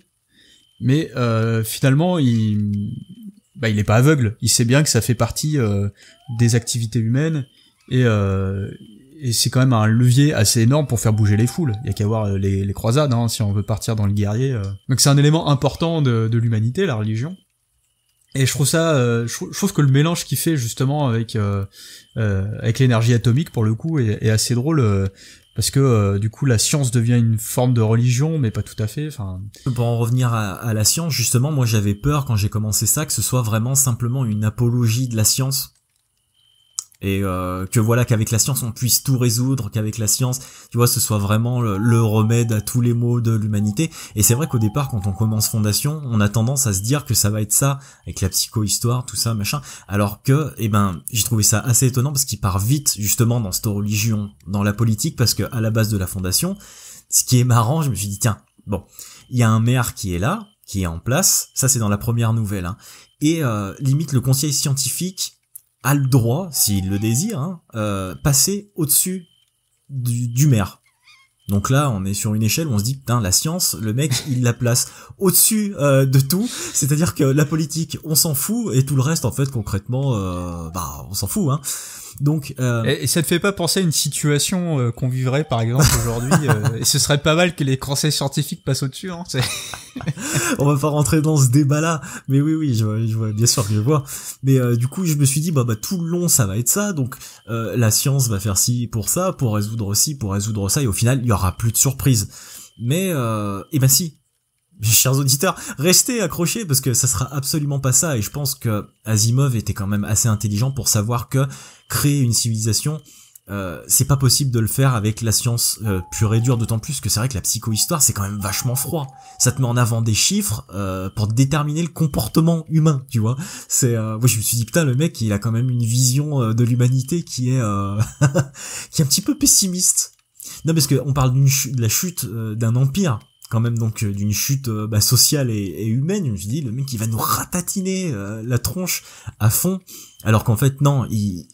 mais finalement il bah, il est pas aveugle, il sait bien que ça fait partie des activités humaines et et c'est quand même un levier assez énorme pour faire bouger les foules. Il y a qu'à voir euh, les, croisades, hein, si on veut partir dans le guerrier. Euh. Donc c'est un élément important de, l'humanité, la religion. Et je trouve ça, euh, que le mélange qu'il fait justement avec avec l'énergie atomique pour le coup est, assez drôle parce que du coup la science devient une forme de religion mais pas tout à fait. Enfin. Pour en revenir à la science justement, moi j'avais peur quand j'ai commencé ça que ce soit vraiment simplement une apologie de la science et euh, que voilà qu'avec la science on puisse tout résoudre, qu'avec la science, tu vois, ce soit vraiment le, remède à tous les maux de l'humanité. Et c'est vrai qu'au départ, quand on commence Fondation, on a tendance à se dire que ça va être ça avec la psychohistoire, tout ça, machin. Alors que, eh ben, j'ai trouvé ça assez étonnant parce qu'il part vite justement dans cette religion, dans la politique, parce que à la base de la Fondation, ce qui est marrant, je me suis dit tiens, bon, il y a un maire qui est là, qui est en place. Ça c'est dans la première nouvelle. Hein. et euh, limite le conseil scientifique a le droit, s'il le désire, hein, euh, passer au-dessus du, maire. Donc là, on est sur une échelle où on se dit, putain, la science, le mec, [laughs] il la place au-dessus euh, de tout. C'est-à-dire que la politique, on s'en fout, et tout le reste, en fait, concrètement, euh, bah, on s'en fout. Hein. Donc, euh, et, ça ne fait pas penser à une situation euh, qu'on vivrait par exemple aujourd'hui [laughs] euh, Et ce serait pas mal que les conseils scientifiques passent au-dessus. Hein, [laughs] On va pas rentrer dans ce débat-là, mais oui, oui, je, je vois, bien sûr que je vois. Mais du coup, je me suis dit bah bah tout le long ça va être ça, donc la science va faire ci pour ça, pour résoudre ci, pour résoudre ça, et au final il y aura plus de surprises. Mais euh, eh ben si, chers auditeurs, restez accrochés parce que ça sera absolument pas ça. Et je pense que Asimov était quand même assez intelligent pour savoir que créer une civilisation, euh, c'est pas possible de le faire avec la science euh, pure et dure, d'autant plus que c'est vrai que la psychohistoire c'est quand même vachement froid. Ça te met en avant des chiffres euh, pour déterminer le comportement humain, tu vois. C'est, moi je me suis dit putain le mec il a quand même une vision de l'humanité qui est [laughs] qui est un petit peu pessimiste. Non parce que on parle de la chute d'un empire, quand même donc euh, d'une chute euh, bah, sociale et, humaine. Je me suis dit, le mec il va nous ratatiner euh, la tronche à fond, alors qu'en fait non, il,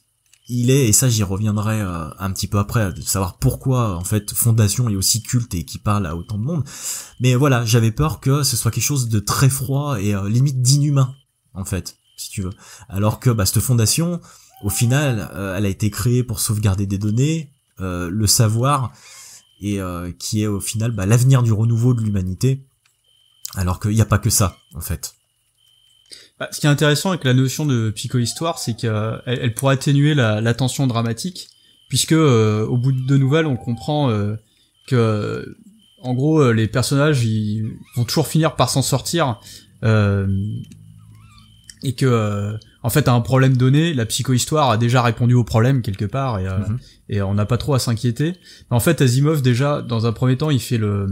il est, et ça j'y reviendrai un petit peu après, de savoir pourquoi en fait Fondation est aussi culte et qui parle à autant de monde. Mais voilà, j'avais peur que ce soit quelque chose de très froid et limite d'inhumain, en fait, si tu veux. Alors que bah, cette fondation, au final, elle a été créée pour sauvegarder des données, le savoir, et euh, qui est au final bah, l'avenir du renouveau de l'humanité, alors qu'il n'y a pas que ça, en fait. Bah, ce qui est intéressant avec la notion de psychohistoire, c'est qu'elle elle pourrait atténuer la, tension dramatique, puisque euh, au bout de deux nouvelles, on comprend euh, que, en gros, les personnages ils vont toujours finir par s'en sortir, et que en fait, à un problème donné, la psychohistoire a déjà répondu au problème quelque part et, euh, mhm. on n'a pas trop à s'inquiéter. en fait, Asimov déjà, dans un premier temps, il fait le,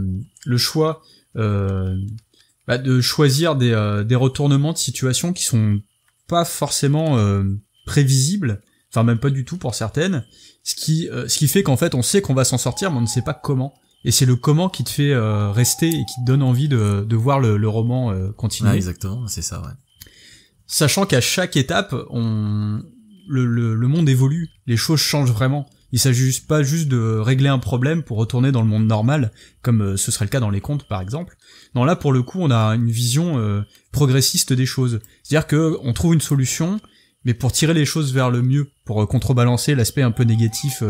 choix euh, bah, de choisir des, euh, des, retournements de situation qui sont pas forcément prévisibles, enfin même pas du tout pour certaines, ce qui, ce qui fait qu'en fait, on sait qu'on va s'en sortir, mais on ne sait pas comment. Et c'est le comment qui te fait rester et qui te donne envie de, de voir le, roman continuer. Ah, exactement, c'est ça, ouais sachant qu'à chaque étape, on, le, monde évolue, les choses changent vraiment. Il s'agit pas juste de régler un problème pour retourner dans le monde normal, comme euh, ce serait le cas dans les contes par exemple. Non, là pour le coup, on a une vision euh, progressiste des choses, c'est-à-dire qu'on trouve une solution, mais pour tirer les choses vers le mieux, pour euh, contrebalancer l'aspect un peu négatif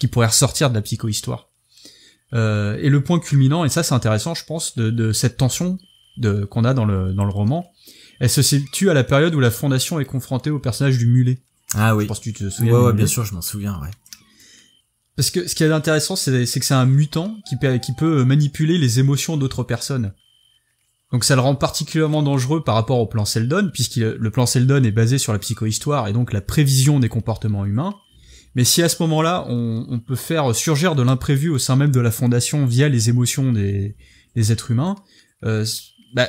qui pourrait ressortir de la psychohistoire. Euh, et le point culminant, et ça c'est intéressant, je pense, de, de cette tension de, qu'on a dans le dans le roman, elle se situe à la période où la Fondation est confrontée au personnage du mulet. Ah oui. Je que tu te souviens. Ouais, ouais bien sûr, je m'en souviens, ouais. Parce que ce qui est intéressant, c'est que c'est un mutant qui peut, manipuler les émotions d'autres personnes. Donc ça le rend particulièrement dangereux par rapport au plan Seldon, puisque le plan Seldon est basé sur la psychohistoire et donc la prévision des comportements humains. Mais si à ce moment-là, on, peut faire surgir de l'imprévu au sein même de la Fondation via les émotions des, des êtres humains, euh,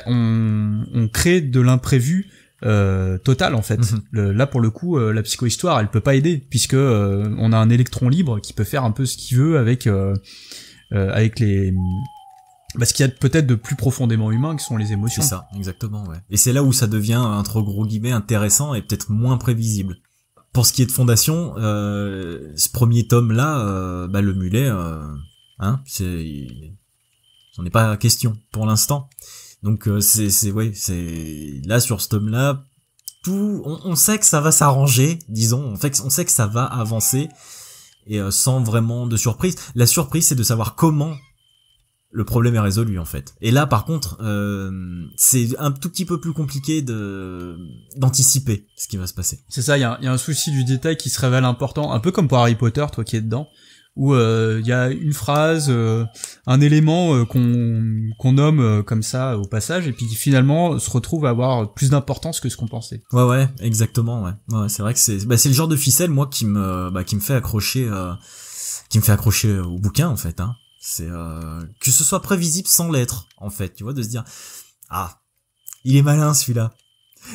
on, crée de l'imprévu total en fait. là pour le coup, la psychohistoire, elle peut pas aider puisque on a un électron libre qui peut faire un peu ce qu'il veut avec avec les bah, ce qu'il y a peut-être de plus profondément humain qui sont les émotions. C'est ça, exactement. Ouais. Et c'est là où ça devient trop gros guillemets intéressant et peut-être moins prévisible. Pour ce qui est de Fondation, ce premier tome là, bah, le mulet, hein, c'est, n'est pas question pour l'instant. Donc euh, c'est c'est ouais, c'est là sur ce tome là tout on, sait que ça va s'arranger, disons, on sait, on sait que ça va avancer et euh, sans vraiment de surprise. La surprise c'est de savoir comment le problème est résolu en fait. Et là par contre, euh, c'est un tout petit peu plus compliqué de d'anticiper ce qui va se passer. C'est ça, il y a, y a, un souci du détail qui se révèle important, un peu comme pour Harry Potter, toi qui es dedans où euh, il y a une phrase, euh, un élément euh, qu'on qu'on nomme comme ça au passage, et puis qui finalement se retrouve à avoir plus d'importance que ce qu'on pensait. Ouais, ouais, exactement. Ouais, ouais c'est vrai que c'est bah, le genre de ficelle moi qui me bah, qui me fait accrocher qui me fait accrocher au bouquin en fait. Hein. C'est que ce soit prévisible sans l'être en fait, tu vois, de se dire ah il est malin celui-là.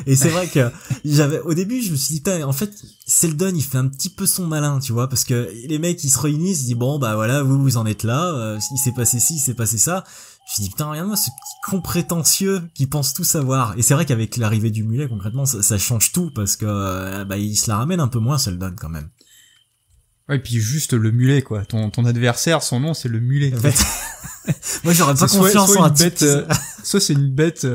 Et c'est vrai que j'avais au début, je me suis dit en fait, Seldon, il fait un petit peu son malin, tu vois, parce que les mecs ils se réunissent, ils disent bon bah voilà, vous vous en êtes là, euh, il s'est passé ci, il s'est passé ça. Je me dit « putain, regarde-moi ce petit con prétentieux qui pense tout savoir. Et c'est vrai qu'avec l'arrivée du mulet concrètement, ça, change tout parce que euh, bah il se la ramène un peu moins Seldon quand même. Ouais, et puis juste le mulet quoi. Ton, ton adversaire, son nom c'est le mulet. En fait. [laughs] Moi j'aurais pas confiance en une bête, euh, soit c'est une bête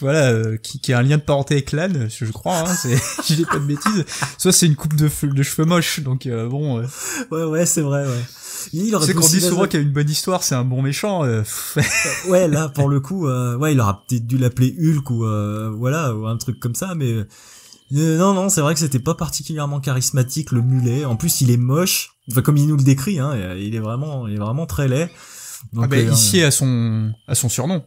voilà, euh, qui, qui, a un lien de parenté avec l'âne, je crois, hein, c'est, [laughs] je pas de bêtises. Soit c'est une coupe de, de cheveux moche donc euh, bon. Ouais, ouais, c'est vrai. Ouais. Il aurait dit souvent qu'il y a une bonne histoire, c'est un bon méchant. Euh, ouais, là [laughs] pour le coup, ouais, il aura peut-être dû l'appeler Hulk ou voilà ou un truc comme ça, mais non, non, c'est vrai que c'était pas particulièrement charismatique le mulet. En plus, il est moche. Enfin, comme il nous le décrit, hein, il est vraiment, il est vraiment très laid. Ah ben, ici à son à son surnom.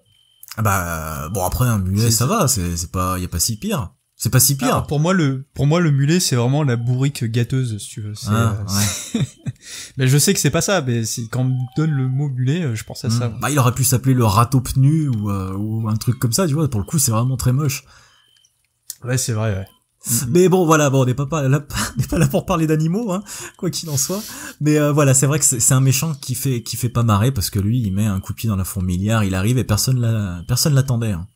Bah bon après un mulet ça va, c'est pas y a pas si pire. C'est pas si pire. Ah, pour moi le pour moi le mulet c'est vraiment la bourrique gâteuse si tu veux. Ah, euh, [laughs] mais je sais que c'est pas ça, mais quand on me donne le mot mulet, euh, je pense à ça. Mm. Bah il aurait pu s'appeler le râteau pnu ou, euh, ou un truc comme ça, tu vois. Pour le coup c'est vraiment très moche. Ouais c'est vrai. Ouais. Mm. Mais bon, voilà, bon, on n'est pas, là, [laughs] pas là pour parler d'animaux, hein, quoi qu'il en soit. Mais euh, voilà, c'est vrai que c'est un méchant qui fait qui fait pas marrer parce que lui, il met un coup de pied dans la fourmilière, il arrive et personne la, personne l'attendait. Hein.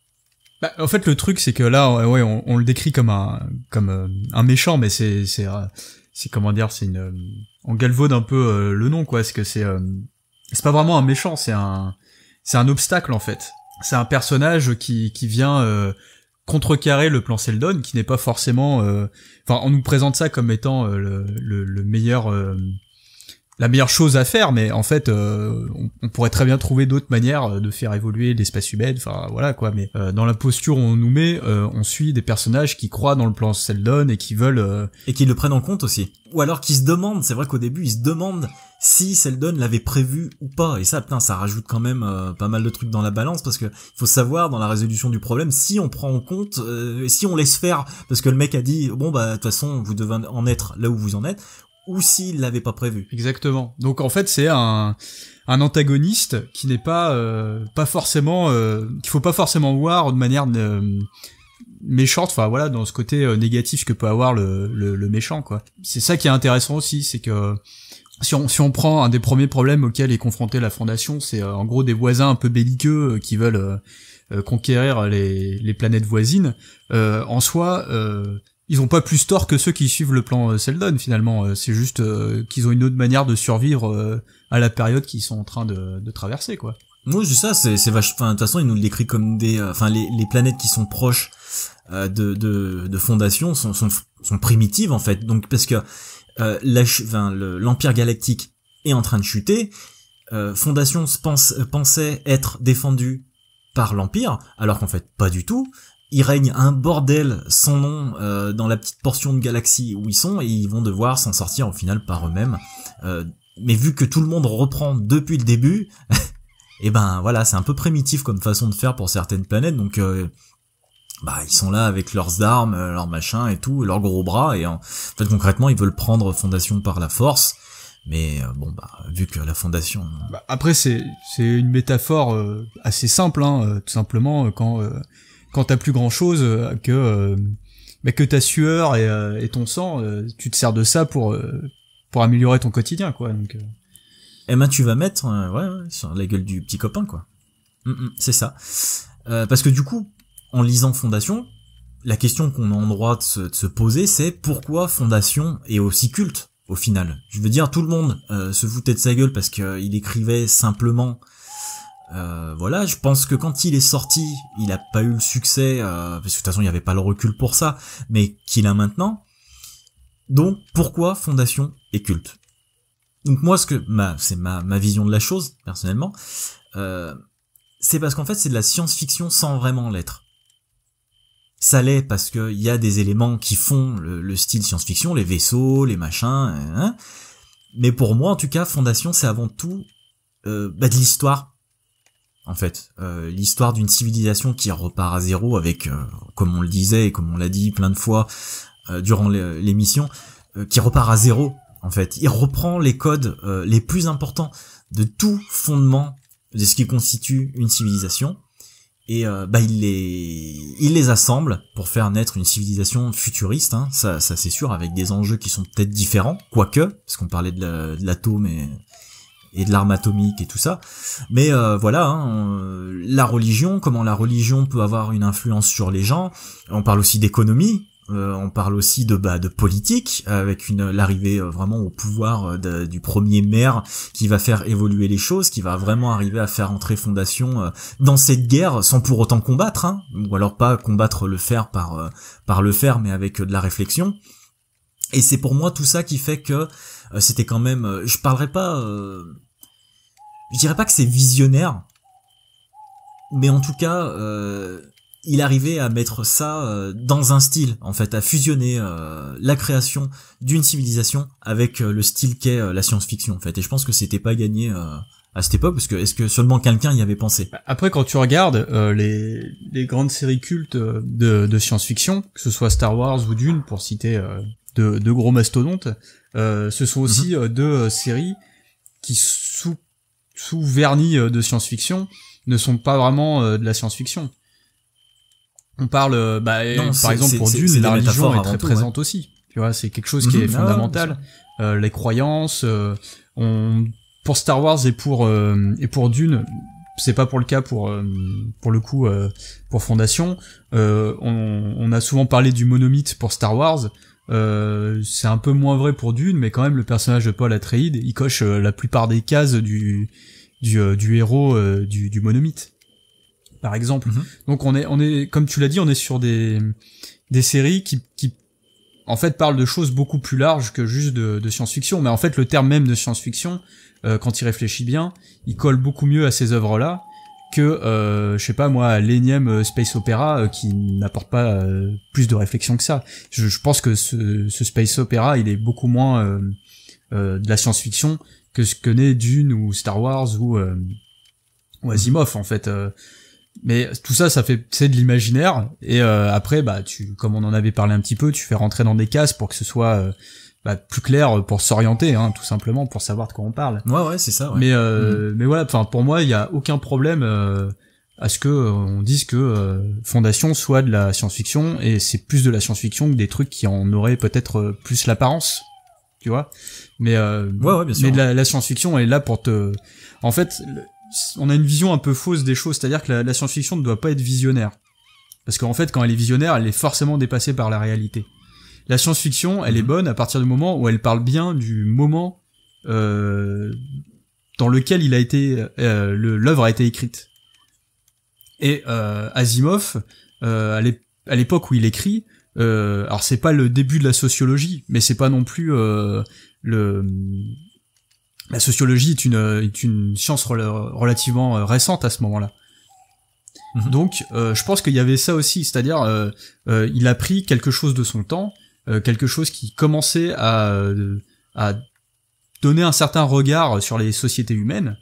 Bah, en fait, le truc, c'est que là, ouais, on, le décrit comme un comme euh, un méchant, mais c'est c'est euh, c'est comment dire, c'est une on galvaude un peu le nom, quoi. parce que c'est c'est pas vraiment un méchant, c'est un c'est un obstacle en fait. C'est un personnage qui qui vient contrecarrer le plan Seldon, qui n'est pas forcément. Euh, enfin, on nous présente ça comme étant euh, le, meilleur, euh, la meilleure chose à faire, mais en fait, on, pourrait très bien trouver d'autres manières de faire évoluer l'espace humain. Enfin, voilà quoi. Mais dans la posture où on nous met, on suit des personnages qui croient dans le plan Seldon et qui veulent et qui le prennent en compte aussi. Ou alors qui se demandent. C'est vrai qu'au début, ils se demandent si Seldon l'avait prévu ou pas. Et ça, putain, ça rajoute quand même euh, pas mal de trucs dans la balance parce que faut savoir dans la résolution du problème si on prend en compte, euh, si on laisse faire parce que le mec a dit bon bah de toute façon vous devez en être là où vous en êtes ou s'il l'avait pas prévu. Exactement. Donc en fait c'est un antagoniste qui n'est pas euh, pas forcément euh, qu'il faut pas forcément voir de manière méchante, enfin voilà, dans ce côté négatif que peut avoir le méchant, quoi. C'est ça qui est intéressant aussi, c'est que si on, si on prend un des premiers problèmes auxquels est confrontée la Fondation, c'est euh, en gros des voisins un peu belliqueux euh, qui veulent euh, conquérir les, les, planètes voisines. en soi, ils ont pas plus tort que ceux qui suivent le plan Seldon finalement. C'est juste qu'ils ont une autre manière de survivre à la période qu'ils sont en train de, de traverser, quoi. Moi, dis ça, c'est c'est vache. Enfin, de toute façon, il nous le décrit comme des. Enfin, les, les planètes qui sont proches de, de de fondation sont sont sont primitives en fait. Donc parce que euh, l'Empire galactique est en train de chuter. Euh, Fondation pensait être défendue par l'Empire, alors qu'en fait pas du tout. Il règne un bordel sans nom euh, dans la petite portion de galaxie où ils sont et ils vont devoir s'en sortir au final par eux-mêmes. mais vu que tout le monde reprend depuis le début, [laughs] et eh ben voilà, c'est un peu primitif comme façon de faire pour certaines planètes, donc bah ils sont là avec leurs armes, euh, leurs machins et tout, leurs gros bras et en fait concrètement ils veulent prendre Fondation par la force. Mais euh, bon bah vu que la Fondation. Euh, bah, après c'est c'est une métaphore assez simple hein, tout simplement quand euh, quand t'as plus grand chose que euh, bah, que ta sueur et, ton sang, tu te sers de ça pour pour améliorer ton quotidien quoi donc. Eh ben tu vas mettre ouais, sur la gueule du petit copain quoi. Mm, mm, c'est ça. parce que du coup, en lisant Fondation, la question qu'on a en droit de se, poser, c'est pourquoi Fondation est aussi culte au final. Je veux dire, tout le monde euh, se foutait de sa gueule parce qu'il euh, écrivait simplement. Euh, voilà, je pense que quand il est sorti, il a pas eu le succès parce que de toute façon il n'y avait pas le recul pour ça, mais qu'il a maintenant. Donc pourquoi Fondation est culte Donc moi, ce que ma, c'est ma, ma vision de la chose personnellement, c'est parce qu'en fait c'est de la science-fiction sans vraiment l'être. Ça l'est parce qu'il y a des éléments qui font le, style science-fiction, les vaisseaux, les machins. Hein, hein. Mais pour moi, en tout cas, Fondation, c'est avant tout euh, bah, de l'histoire. En fait, euh, l'histoire d'une civilisation qui repart à zéro avec, euh, comme on le disait et comme on l'a dit plein de fois durant l'émission, qui repart à zéro. En fait, il reprend les codes les plus importants de tout fondement de ce qui constitue une civilisation et euh, bah il les il les assemble pour faire naître une civilisation futuriste hein. ça, ça c'est sûr avec des enjeux qui sont peut-être différents quoique parce qu'on parlait de l'atome et et de l'arme atomique et tout ça mais euh, voilà hein, la religion comment la religion peut avoir une influence sur les gens on parle aussi d'économie euh, on parle aussi de bah, de politique avec une l'arrivée euh, vraiment au pouvoir euh, du premier maire qui va faire évoluer les choses, qui va vraiment arriver à faire entrer Fondation dans cette guerre sans pour autant combattre, hein. ou alors pas combattre le faire par par le faire, mais avec de la réflexion. Et c'est pour moi tout ça qui fait que c'était quand même. je parlerai pas. je dirais pas que c'est visionnaire, mais en tout cas il arrivait à mettre ça euh, dans un style, en fait, à fusionner euh, la création d'une civilisation avec euh, le style qu'est la science-fiction, en fait. Et je pense que c'était pas gagné à cette époque, parce que est-ce que seulement quelqu'un y avait pensé bah, Après, quand tu regardes les, grandes séries cultes de, science-fiction, que ce soit Star Wars ou Dune, pour citer deux de gros mastodontes, ce sont aussi mm-hmm. deux séries qui, sous, sous vernis de science-fiction, ne sont pas vraiment de la science-fiction. On parle, euh, bah, par exemple pour Dune, la religion est très présente aussi. Tu vois, c'est quelque chose qui mhm, est bah fondamental. Euh, les croyances, euh, on pour Star Wars et pour et pour Dune, c'est pas pour le cas pour pour le coup pour Fondation. On, a souvent parlé du monomythe pour Star Wars. c'est un peu moins vrai pour Dune, mais quand même le personnage de Paul Atreides, il coche la plupart des cases du du, du héros du, du monomythe par exemple. Mhm. Donc on est, on est, comme tu l'as dit, on est sur des, des séries qui, qui en fait parlent de choses beaucoup plus larges que juste de, science-fiction. Mais en fait, le terme même de science-fiction, euh, quand il réfléchit bien, il colle beaucoup mieux à ces œuvres-là que, euh, je sais pas moi, l'énième euh, space opéra euh, qui n'apporte pas plus de réflexion que ça. Je, pense que ce, space opéra, il est beaucoup moins de la science-fiction que ce que n'est Dune ou Star Wars ou, ou Asimov en fait. Mais tout ça, ça fait c'est de l'imaginaire. Et euh, après, bah tu, comme on en avait parlé un petit peu, tu fais rentrer dans des cases pour que ce soit euh, bah, plus clair pour s'orienter, hein, tout simplement, pour savoir de quoi on parle. Ouais, ouais, c'est ça. Mais euh, mm. mais voilà, enfin pour moi, il y a aucun problème à ce que on dise que Fondation soit de la science-fiction et c'est plus de la science-fiction que des trucs qui en auraient peut-être plus l'apparence, tu vois. Mais ouais, ouais, bien sûr. mais la, science-fiction est là pour te, en fait on a une vision un peu fausse des choses, c'est-à-dire que la, science-fiction ne doit pas être visionnaire. Parce qu'en fait, quand elle est visionnaire, elle est forcément dépassée par la réalité. La science-fiction, elle est mhm. bonne à partir du moment où elle parle bien du moment euh, dans lequel il a été, euh, l'œuvre a été écrite. Et euh, Asimov, euh, à l'époque où il écrit, alors c'est pas le début de la sociologie, mais c'est pas non plus le la sociologie est une, est une science relativement euh, récente à ce moment-là. Mhm. Donc, euh, je pense qu'il y avait ça aussi, c'est-à-dire, euh, il a pris quelque chose de son temps, quelque chose qui commençait à, à donner un certain regard sur les sociétés humaines,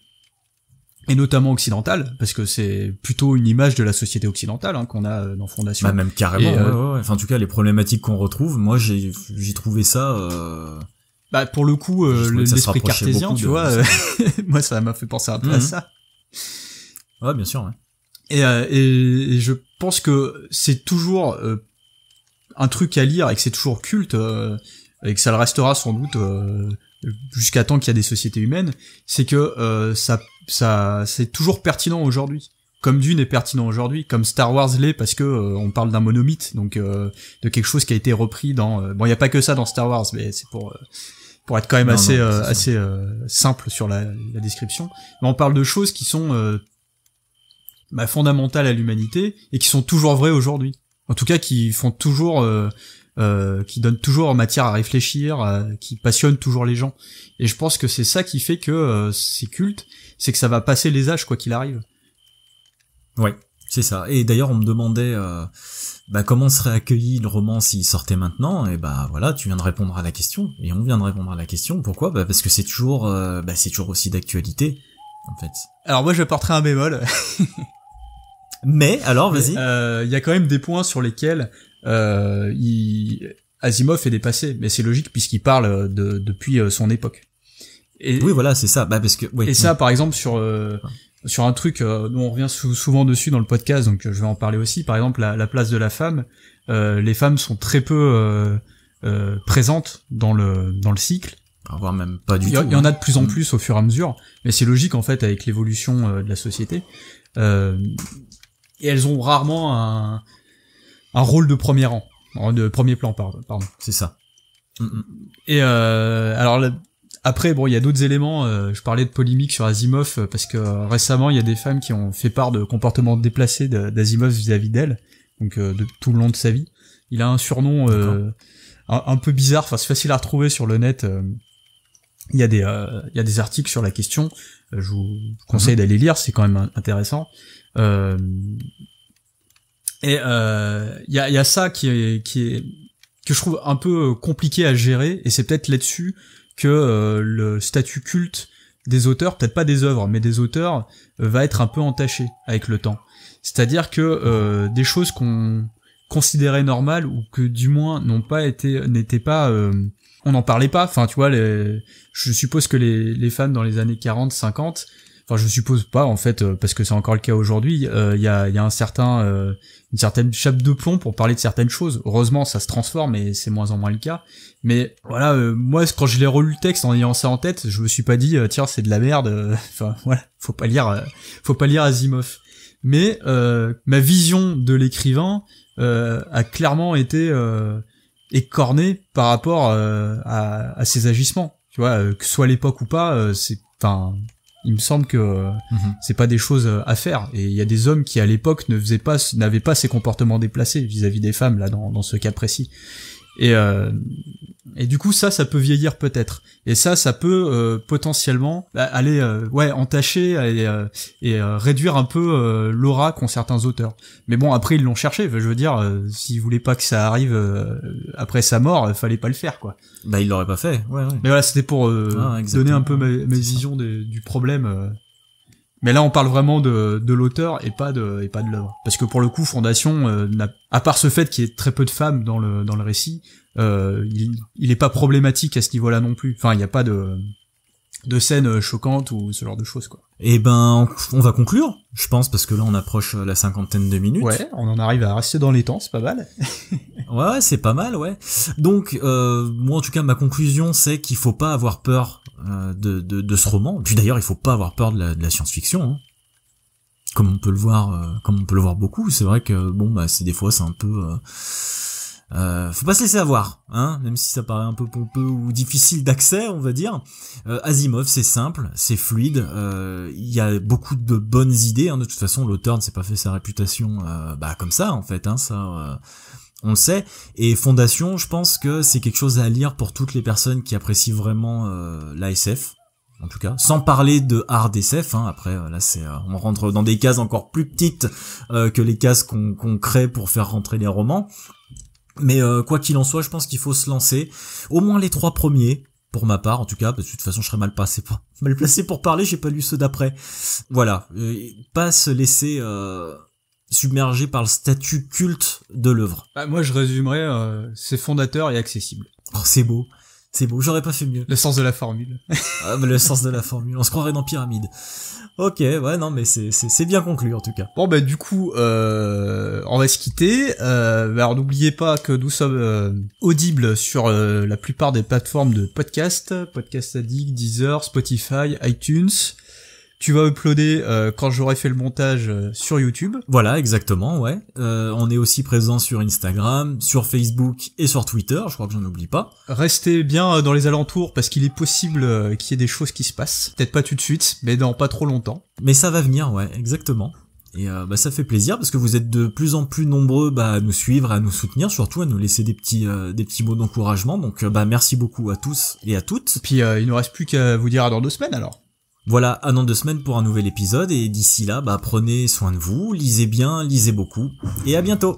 et notamment occidentales, parce que c'est plutôt une image de la société occidentale hein, qu'on a dans Fondation. Bah, même carrément. Enfin, en tout cas, les problématiques qu'on retrouve, moi, j'ai trouvé ça bah, pour le coup, euh, l'esprit cartésien, tu vois, [laughs] euh, [laughs] moi, ça m'a fait penser un peu à mhm. ça. Ouais, bien sûr, ouais. Euh, et, et, je pense que c'est toujours un truc à lire et que c'est toujours culte et que ça le restera sans doute jusqu'à temps qu'il y a des sociétés humaines, c'est que ça, ça c'est toujours pertinent aujourd'hui comme Dune est pertinent aujourd'hui, comme Star Wars l'est parce que euh, on parle d'un monomythe, donc euh, de quelque chose qui a été repris dans. Euh, bon, il y a pas que ça dans Star Wars, mais c'est pour pour être quand même assez assez simple sur la, description. Mais on parle de choses qui sont bah, fondamentales à l'humanité et qui sont toujours vraies aujourd'hui. En tout cas, qui font toujours, qui donnent toujours matière à réfléchir, qui passionnent toujours les gens. Et je pense que c'est ça qui fait que ces cultes, c'est que ça va passer les âges quoi qu'il arrive. Oui, c'est ça. Et d'ailleurs, on me demandait euh, bah, comment serait accueilli le roman s'il sortait maintenant. Et bah voilà, tu viens de répondre à la question. Et on vient de répondre à la question. Pourquoi bah, Parce que c'est toujours, euh, bah, c'est toujours aussi d'actualité, en fait. Alors moi, je porterai un bémol. [laughs] Mais alors, vas-y. Euh, il y a quand même des points sur lesquels il... Asimov est dépassé. Mais c'est logique puisqu'il parle de, depuis son époque. Et, oui, voilà, c'est ça. Bah, parce que, oui, et ça, par exemple, sur euh, sur un truc euh, dont on revient souvent dessus dans le podcast, donc euh, je vais en parler aussi. Par exemple, la, la place de la femme. Euh, les femmes sont très peu présentes dans le dans le cycle. Ah, voire même pas du tout. Il y en a hein. de plus en mm. plus au fur et à mesure, mais c'est logique en fait avec l'évolution de la société. et elles ont rarement un, un rôle de premier rang, de premier plan, pardon. C'est ça. Mm, mm. Et euh, alors après, bon, il y a d'autres éléments. Euh, je parlais de polémique sur Asimov euh, parce que euh, récemment, il y a des femmes qui ont fait part de comportements déplacés d'Asimov vis-à-vis d'elle, donc de tout le long de sa vie. Il a un surnom un, peu bizarre. Enfin, c'est facile à retrouver sur le net. Il y a des des articles sur la question. je vous conseille mhm. d'aller lire. C'est quand même intéressant. et il y, a, ça qui qui est que je trouve un peu compliqué à gérer. Et c'est peut-être là-dessus que euh, le statut culte des auteurs, peut-être pas des œuvres, mais des auteurs, euh, va être un peu entaché avec le temps. C'est-à-dire que euh, des choses qu'on considérait normales ou que du moins n'ont pas été n'étaient pas on n'en parlait pas. Enfin, tu vois, les... je suppose que les, les fans dans les années 40, 50 enfin je suppose pas en fait euh, parce que c'est encore le cas aujourd'hui euh, il y, a, un certain euh, une certaine chape de plomb pour parler de certaines choses heureusement ça se transforme et c'est moins en moins le cas mais voilà moi quand je l'ai relu le texte en ayant ça en tête je me suis pas dit tiens c'est de la merde [laughs] enfin voilà faut pas lire faut pas lire Asimov mais ma vision de l'écrivain a clairement été écornée par rapport à, à ses agissements tu vois que soit l'époque ou pas c'est enfin il me semble que euh, mhm. c'est pas des choses euh, à faire. Et il y a des hommes qui à l'époque ne faisaient pas, n'avaient pas ces comportements déplacés vis-à-vis des femmes là dans, dans ce cas précis. Et euh, et du coup ça, ça peut vieillir peut-être. Et ça, ça peut euh, potentiellement bah, aller euh, ouais entacher et, euh, réduire un peu l'aura qu'ont certains auteurs. Mais bon, après ils l'ont cherché. Je veux dire, s'ils voulaient pas que ça arrive après sa mort, fallait pas le faire quoi. Bah il l'auraient pas fait. Ouais, ouais. Mais voilà, c'était pour ah, donner un peu mes, visions du problème. Mais là, on parle vraiment de, l'auteur et pas de et pas de l'œuvre. Parce que pour le coup, Fondation, à part ce fait qu'il y ait très peu de femmes dans le dans le récit, euh, il, n'est est pas problématique à ce niveau-là non plus. Enfin, il n'y a pas de de scènes euh, choquantes ou ce genre de choses quoi. Et eh ben on va conclure, je pense parce que là on approche euh, la cinquantaine de minutes. Ouais, on en arrive à rester dans les temps, c'est pas mal. [laughs] ouais, c'est pas mal, ouais. Donc euh, moi en tout cas ma conclusion c'est qu'il faut pas avoir peur euh, de, de, de, ce roman. Puis d'ailleurs il faut pas avoir peur de la, la science-fiction. Hein. Comme on peut le voir, euh, comme on peut le voir beaucoup, c'est vrai que bon bah c'est des fois c'est un peu euh, faut pas se laisser avoir, hein, même si ça paraît un peu pompeux ou difficile d'accès, on va dire. Euh, Asimov, c'est simple, c'est fluide, euh, il y a beaucoup de bonnes idées. Hein, de toute façon, l'auteur ne s'est pas fait sa réputation euh, bah, comme ça, en fait, hein, ça euh, on le sait. Et Fondation, je pense que c'est quelque chose à lire pour toutes les personnes qui apprécient vraiment l'ASF. En tout cas, sans parler de hard SF. Hein, après, là, c'est on rentre dans des cases encore plus petites que les cases qu'on crée pour faire rentrer les romans. Mais euh, quoi qu'il en soit, je pense qu'il faut se lancer. Au moins les trois premiers, pour ma part en tout cas, parce que de toute façon je serais mal passé [laughs] mal placé pour parler, j'ai pas lu ceux d'après. Voilà, euh, pas se laisser euh, submerger par le statut culte de l'œuvre. Bah, moi je résumerais, euh, c'est fondateur et accessible. Oh, c'est beau. C'est bon, j'aurais pas fait mieux. Le sens de la formule. Ah, le sens de la formule, on se croirait dans Pyramide. Ok, ouais, non, mais c'est, bien conclu en tout cas. Bon, bah du coup, euh, on va se quitter. Euh, bah, alors n'oubliez pas que nous sommes euh, audibles sur euh, la plupart des plateformes de podcast, Podcast Addict, Deezer, Spotify, iTunes tu vas uploader euh, quand j'aurai fait le montage euh, sur YouTube. Voilà, exactement, ouais. Euh, on est aussi présent sur Instagram, sur Facebook et sur Twitter, je crois que j'en oublie pas. Restez bien dans les alentours parce qu'il est possible qu'il y ait des choses qui se passent. Peut-être pas tout de suite, mais dans pas trop longtemps. Mais ça va venir, ouais, exactement. Et bah, ça fait plaisir parce que vous êtes de plus en plus nombreux bah, à nous suivre, à nous soutenir, surtout à nous laisser des petits des petits mots d'encouragement. Donc bah merci beaucoup à tous et à toutes. Puis il ne reste plus qu'à vous dire à dans deux semaines alors. Voilà, un an de semaine pour un nouvel épisode, et d'ici là, bah, prenez soin de vous, lisez bien, lisez beaucoup, et à bientôt